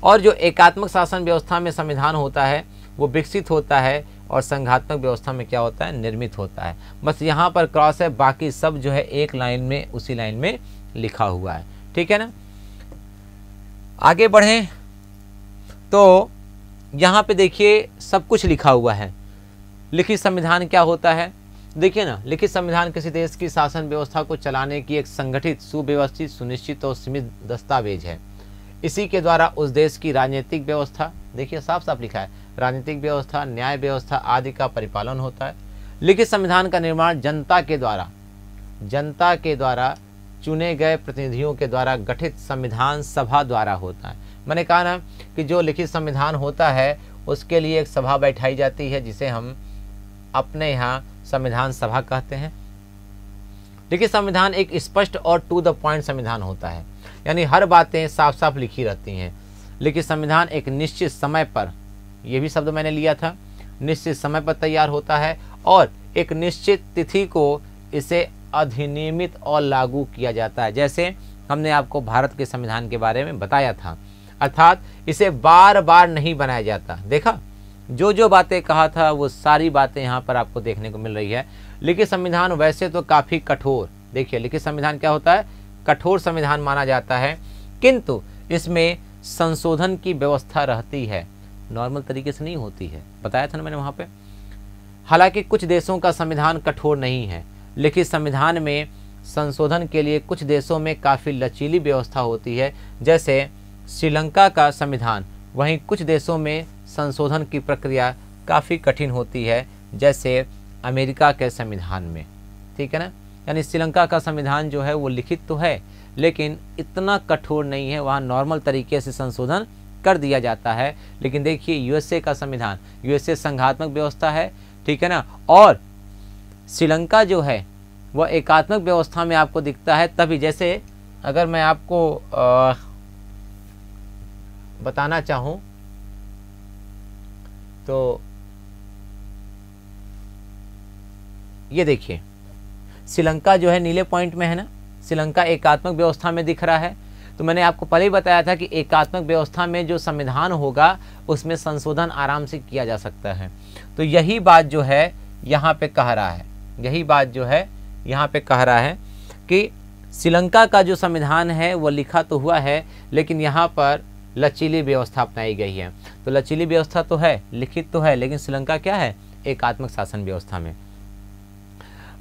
और जो एकात्मक शासन व्यवस्था में संविधान होता है वो विकसित होता है और संघात्मक व्यवस्था में क्या होता है निर्मित होता है बस यहाँ पर क्रॉस है बाकी सब जो है एक लाइन में उसी लाइन में लिखा हुआ है ठीक है ना आगे बढ़ें तो यहाँ पे देखिए सब कुछ लिखा हुआ है लिखित संविधान क्या होता है देखिए ना लिखित संविधान किसी देश की शासन व्यवस्था को चलाने की एक संगठित सुव्यवस्थित सुनिश्चित और सीमित दस्तावेज है इसी के द्वारा उस देश की राजनीतिक व्यवस्था देखिए साफ साफ लिखा है राजनीतिक व्यवस्था न्याय व्यवस्था आदि का परिपालन होता है लिखित संविधान का निर्माण जनता के द्वारा जनता के द्वारा चुने गए प्रतिनिधियों के द्वारा गठित संविधान सभा द्वारा होता है मैंने कहा ना कि जो लिखित संविधान होता है उसके लिए एक सभा बैठाई जाती है जिसे हम अपने यहाँ संविधान सभा कहते हैं लिखित संविधान एक स्पष्ट और टू द पॉइंट संविधान होता है यानी हर बातें साफ साफ लिखी रहती हैं लिखित संविधान एक निश्चित समय पर यह भी शब्द मैंने लिया था निश्चित समय पर तैयार होता है और एक निश्चित तिथि को इसे अधिनियमित और लागू किया जाता है जैसे हमने आपको भारत के संविधान के बारे में बताया था अर्थात इसे बार बार नहीं बनाया जाता देखा जो जो बातें कहा था वो सारी बातें यहाँ पर आपको देखने को मिल रही है लिखित संविधान वैसे तो काफ़ी कठोर देखिए लिखित संविधान क्या होता है कठोर संविधान माना जाता है किंतु इसमें संशोधन की व्यवस्था रहती है नॉर्मल तरीके से नहीं होती है बताया था ना मैंने वहाँ पे हालांकि कुछ देशों का संविधान कठोर नहीं है लिखित संविधान में संशोधन के लिए कुछ देशों में काफ़ी लचीली व्यवस्था होती है जैसे श्रीलंका का संविधान वहीं कुछ देशों में संशोधन की प्रक्रिया काफ़ी कठिन होती है जैसे अमेरिका के संविधान में ठीक है ना यानी श्रीलंका का संविधान जो है वो लिखित तो है लेकिन इतना कठोर नहीं है वहाँ नॉर्मल तरीके से संशोधन कर दिया जाता है लेकिन देखिए यूएसए का संविधान यूएसए संघात्मक व्यवस्था है ठीक है ना और श्रीलंका जो है वह एकात्मक व्यवस्था में आपको दिखता है तभी जैसे अगर मैं आपको आ, बताना चाहूँ तो ये देखिए श्रीलंका जो है नीले पॉइंट में है ना श्रीलंका एकात्मक व्यवस्था में दिख रहा है तो मैंने आपको पहले ही बताया था कि एकात्मक व्यवस्था में जो संविधान होगा उसमें संशोधन आराम से किया जा सकता है तो यही बात जो है यहाँ पे कह रहा है यही बात जो है यहाँ पे कह रहा है कि श्रीलंका का जो संविधान है वो लिखा तो हुआ है लेकिन यहाँ पर लचीली व्यवस्था अपनाई गई है तो लचीली व्यवस्था तो है लिखित तो है लेकिन श्रीलंका क्या है एकात्मक शासन व्यवस्था में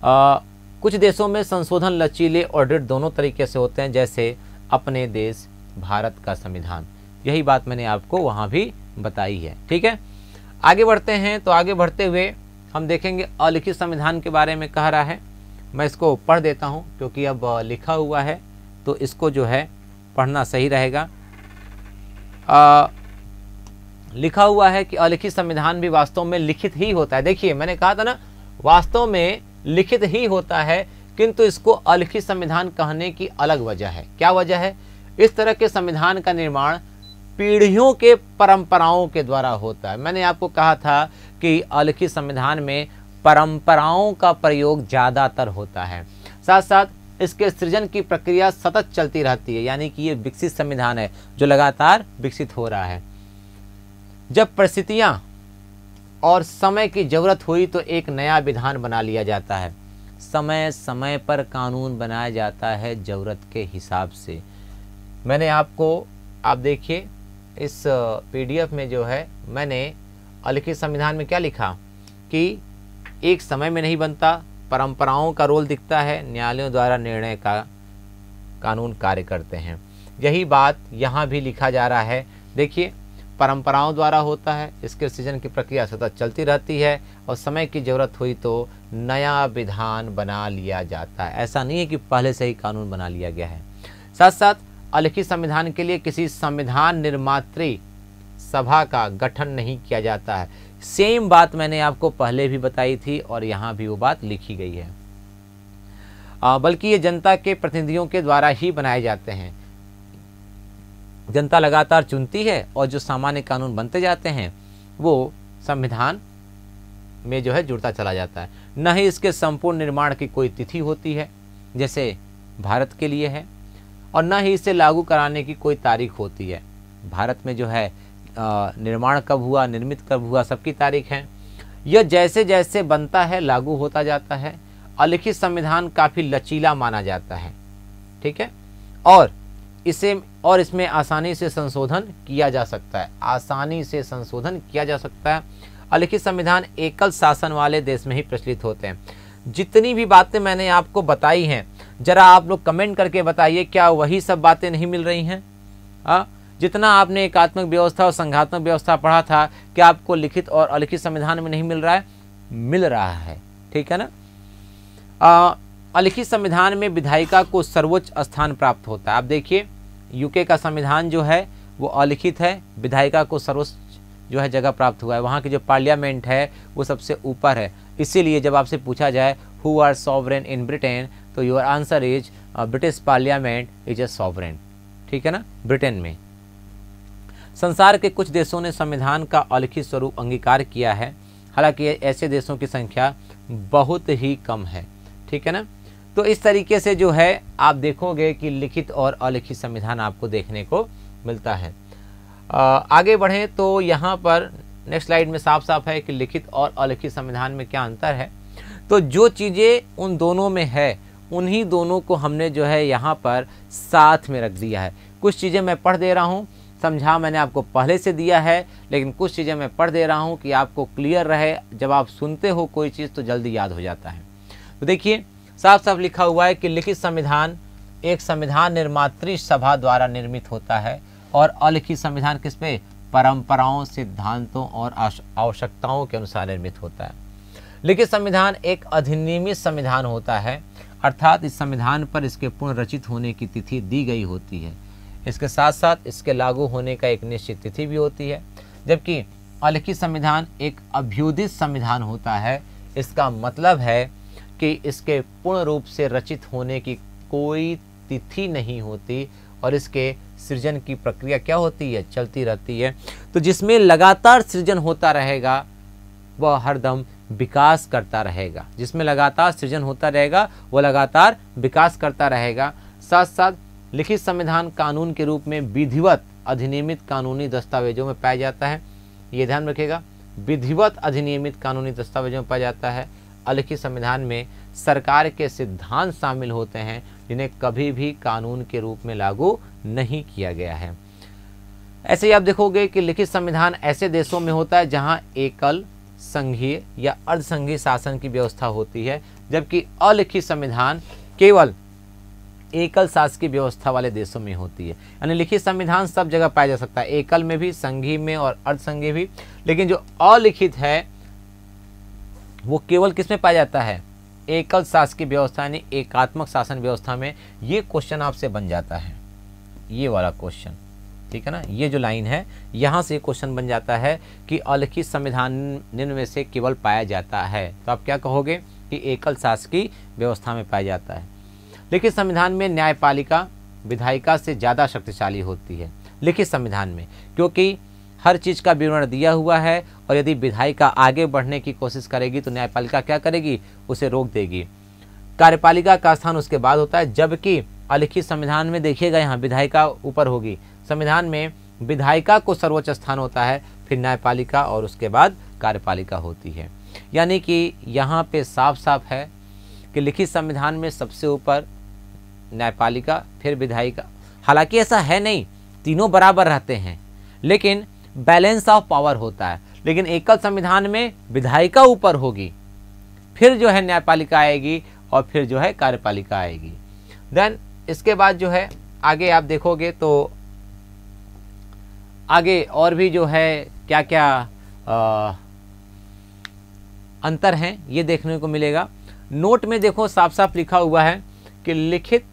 आ, कुछ देशों में संशोधन लचीले ऑडिट दोनों तरीके से होते हैं जैसे अपने देश भारत का संविधान यही बात मैंने आपको वहाँ भी बताई है ठीक है आगे बढ़ते हैं तो आगे बढ़ते हुए हम देखेंगे अलिखित संविधान के बारे में कह रहा है मैं इसको पढ़ देता हूँ क्योंकि अब लिखा हुआ है तो इसको जो है पढ़ना सही रहेगा आ, लिखा हुआ है कि अलिखित संविधान भी वास्तव में लिखित ही होता है देखिए मैंने कहा था ना वास्तव में लिखित ही होता है किंतु इसको अलिखित संविधान कहने की अलग वजह है क्या वजह है इस तरह के संविधान का निर्माण पीढ़ियों के परंपराओं के द्वारा होता है मैंने आपको कहा था कि अलिखित संविधान में परंपराओं का प्रयोग ज़्यादातर होता है साथ साथ इसके सृजन की प्रक्रिया सतत चलती रहती है यानी कि ये विकसित संविधान है जो लगातार विकसित हो रहा है जब परिस्थितियाँ और समय की ज़रूरत हुई तो एक नया विधान बना लिया जाता है समय समय पर कानून बनाया जाता है ज़रूरत के हिसाब से मैंने आपको आप देखिए इस पीडीएफ में जो है मैंने और संविधान में क्या लिखा कि एक समय में नहीं बनता परंपराओं का रोल दिखता है न्यायालयों द्वारा निर्णय का कानून कार्य करते हैं यही बात यहाँ भी लिखा जा रहा है देखिए परंपराओं द्वारा होता है इसके सृजन की प्रक्रिया सतत चलती रहती है और समय की ज़रूरत हुई तो नया विधान बना लिया जाता है ऐसा नहीं है कि पहले से ही कानून बना लिया गया है साथ साथ अलिखित संविधान के लिए किसी संविधान निर्मात्री सभा का गठन नहीं किया जाता है सेम बात मैंने आपको पहले भी बताई थी और यहाँ भी वो बात लिखी गई है बल्कि ये जनता के प्रतिनिधियों के द्वारा ही बनाए जाते हैं जनता लगातार चुनती है और जो सामान्य कानून बनते जाते हैं वो संविधान में जो है जुड़ता चला जाता है न ही इसके संपूर्ण निर्माण की कोई तिथि होती है जैसे भारत के लिए है और न ही इसे लागू कराने की कोई तारीख होती है भारत में जो है निर्माण कब हुआ निर्मित कब हुआ सबकी तारीख है यह जैसे जैसे बनता है लागू होता जाता है अलिखित संविधान काफ़ी लचीला माना जाता है ठीक है और इसे और इसमें आसानी से संशोधन किया जा सकता है आसानी से संशोधन किया जा सकता है अलिखित संविधान एकल शासन वाले देश में ही प्रचलित होते हैं जितनी भी बातें मैंने आपको बताई हैं ज़रा आप लोग कमेंट करके बताइए क्या वही सब बातें नहीं मिल रही हैं हाँ जितना आपने एकात्मक व्यवस्था और संघात्मक व्यवस्था पढ़ा था क्या आपको लिखित और अलिखित संविधान में नहीं मिल रहा है मिल रहा है ठीक है ना अलिखित संविधान में विधायिका को सर्वोच्च स्थान प्राप्त होता है आप देखिए यूके का संविधान जो है वो अलिखित है विधायिका को सर्वोच्च जो है जगह प्राप्त हुआ है वहाँ की जो पार्लियामेंट है वो सबसे ऊपर है इसीलिए जब आपसे पूछा जाए who are sovereign in Britain तो your answer is British parliament is a sovereign ठीक है ना ब्रिटेन में संसार के कुछ देशों ने संविधान का अलिखित स्वरूप अंगीकार किया है हालांकि ऐसे देशों की संख्या बहुत ही कम है ठीक है ना तो इस तरीके से जो है आप देखोगे कि लिखित और अलिखित संविधान आपको देखने को मिलता है आगे बढ़ें तो यहाँ पर नेक्स्ट स्लाइड में साफ साफ है कि लिखित और अलिखित संविधान में क्या अंतर है तो जो चीज़ें उन दोनों में है उन्हीं दोनों को हमने जो है यहाँ पर साथ में रख दिया है कुछ चीज़ें मैं पढ़ दे रहा हूँ समझा मैंने आपको पहले से दिया है लेकिन कुछ चीज़ें मैं पढ़ दे रहा हूँ कि आपको क्लियर रहे जब आप सुनते हो कोई चीज़ तो जल्दी याद हो जाता है तो देखिए साफ साफ लिखा हुआ है कि लिखित संविधान एक संविधान निर्मात्री सभा द्वारा निर्मित होता है और अलिखित संविधान किस पे परंपराओं सिद्धांतों और आवश्यकताओं के अनुसार निर्मित होता है लिखित संविधान एक अधिनियमित संविधान होता है अर्थात इस संविधान पर इसके पूर्ण रचित होने की तिथि दी गई होती है इसके साथ साथ इसके लागू होने का एक निश्चित तिथि भी होती है जबकि अलिखित संविधान एक अभ्युदित संविधान होता है इसका मतलब है कि इसके पूर्ण रूप से रचित होने की कोई तिथि नहीं होती और इसके सृजन की प्रक्रिया क्या होती है चलती रहती है तो जिसमें लगातार सृजन होता रहेगा वह हरदम विकास करता रहेगा जिसमें लगातार सृजन होता रहेगा वह लगातार विकास करता रहेगा साथ साथ लिखित संविधान कानून के रूप में विधिवत अधिनियमित कानूनी दस्तावेजों में पाया जाता है ये ध्यान रखेगा विधिवत अधिनियमित कानूनी दस्तावेजों में पाया जाता है अलिखित संविधान में सरकार के सिद्धांत शामिल होते हैं जिन्हें कभी भी कानून के रूप में लागू नहीं किया गया है ऐसे ही आप देखोगे कि लिखित संविधान ऐसे देशों में होता है जहां एकल संघीय या अर्धसंघीय शासन की व्यवस्था होती है जबकि अलिखित संविधान केवल एकल शासकीय व्यवस्था वाले देशों में होती है यानी लिखित संविधान सब जगह पाया जा सकता है एकल में भी संघी में और अर्धसंघी भी लेकिन जो अलिखित है वो केवल किसमें पाया जाता है एकल शासकीय व्यवस्था यानी एकात्मक शासन व्यवस्था में ये क्वेश्चन आपसे बन जाता है ये वाला क्वेश्चन ठीक है ना ये जो लाइन है यहाँ से क्वेश्चन बन जाता है कि अलिखित संविधान में से केवल पाया जाता है तो आप क्या कहोगे कि एकल शासकीय व्यवस्था में पाया जाता है लिखित संविधान में न्यायपालिका विधायिका से ज़्यादा शक्तिशाली होती है लिखित संविधान में क्योंकि हर चीज़ का विवरण दिया हुआ है और यदि विधायिका आगे बढ़ने की कोशिश करेगी तो न्यायपालिका क्या करेगी उसे रोक देगी कार्यपालिका का स्थान उसके बाद होता है जबकि अलिखित संविधान में देखिएगा यहाँ विधायिका ऊपर होगी संविधान में विधायिका को सर्वोच्च स्थान होता है फिर न्यायपालिका और उसके बाद कार्यपालिका होती है यानी कि यहाँ पे साफ साफ है कि लिखित संविधान में सबसे ऊपर न्यायपालिका फिर विधायिका हालांकि ऐसा है नहीं तीनों बराबर रहते हैं लेकिन बैलेंस ऑफ पावर होता है लेकिन एकल संविधान में विधायिका ऊपर होगी फिर जो है न्यायपालिका आएगी और फिर जो है कार्यपालिका आएगी देन इसके बाद जो है आगे आप देखोगे तो आगे और भी जो है क्या क्या आ, अंतर हैं ये देखने को मिलेगा नोट में देखो साफ साफ लिखा हुआ है कि लिखित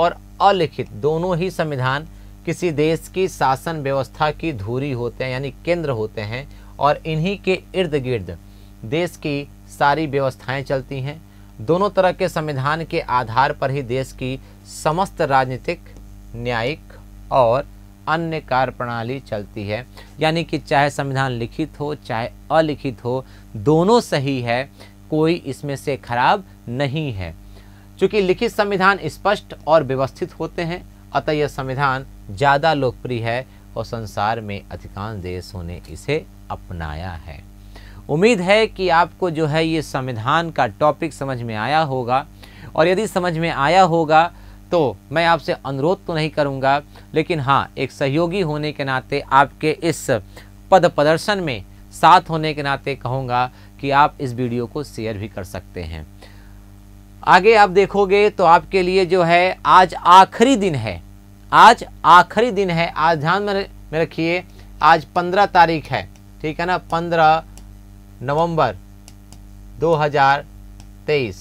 और अलिखित दोनों ही संविधान किसी देश की शासन व्यवस्था की धुरी होते हैं यानी केंद्र होते हैं और इन्हीं के इर्द गिर्द देश की सारी व्यवस्थाएं चलती हैं दोनों तरह के संविधान के आधार पर ही देश की समस्त राजनीतिक न्यायिक और अन्य कार्य प्रणाली चलती है यानी कि चाहे संविधान लिखित हो चाहे अलिखित हो दोनों सही है कोई इसमें से खराब नहीं है चूँकि लिखित संविधान स्पष्ट और व्यवस्थित होते हैं अतः यह संविधान ज़्यादा लोकप्रिय है और संसार में अधिकांश देशों ने इसे अपनाया है उम्मीद है कि आपको जो है ये संविधान का टॉपिक समझ में आया होगा और यदि समझ में आया होगा तो मैं आपसे अनुरोध तो नहीं करूँगा लेकिन हाँ एक सहयोगी होने के नाते आपके इस पद प्रदर्शन में साथ होने के नाते कहूँगा कि आप इस वीडियो को शेयर भी कर सकते हैं आगे आप देखोगे तो आपके लिए जो है आज आखिरी दिन है आज आखिरी दिन है आज ध्यान में रखिए आज पंद्रह तारीख है ठीक है ना पंद्रह नवंबर 2023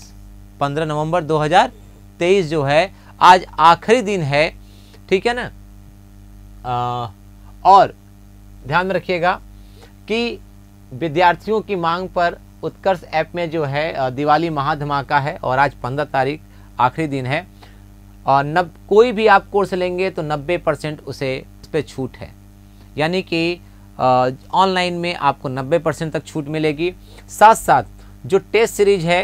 15 नवंबर 2023 जो है आज आखिरी दिन है ठीक है ना आ, और ध्यान में रखिएगा कि विद्यार्थियों की मांग पर उत्कर्ष ऐप में जो है दिवाली महाधमाका है और आज पंद्रह तारीख आखिरी दिन है और नब कोई भी आप कोर्स लेंगे तो नब्बे परसेंट उसे उस पर छूट है यानी कि ऑनलाइन में आपको नब्बे परसेंट तक छूट मिलेगी साथ साथ जो टेस्ट सीरीज है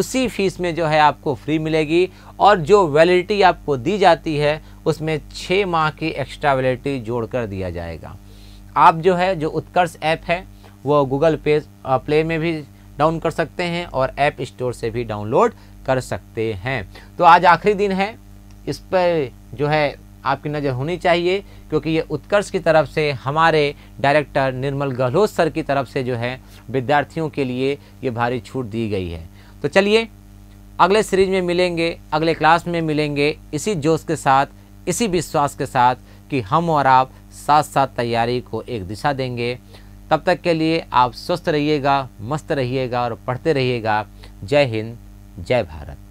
उसी फीस में जो है आपको फ्री मिलेगी और जो वैलिडिटी आपको दी जाती है उसमें छः माह की एक्स्ट्रा वैलिडिटी जोड़कर दिया जाएगा आप जो है जो उत्कर्ष ऐप है वो गूगल पे प्ले में भी डाउन कर सकते हैं और ऐप स्टोर से भी डाउनलोड कर सकते हैं तो आज आखिरी दिन है इस पर जो है आपकी नज़र होनी चाहिए क्योंकि ये उत्कर्ष की तरफ से हमारे डायरेक्टर निर्मल गहलोत सर की तरफ से जो है विद्यार्थियों के लिए ये भारी छूट दी गई है तो चलिए अगले सीरीज में मिलेंगे अगले क्लास में मिलेंगे इसी जोश के साथ इसी विश्वास के साथ कि हम और आप साथ साथ तैयारी को एक दिशा देंगे तब तक के लिए आप स्वस्थ रहिएगा मस्त रहिएगा और पढ़ते रहिएगा जय हिंद जय भारत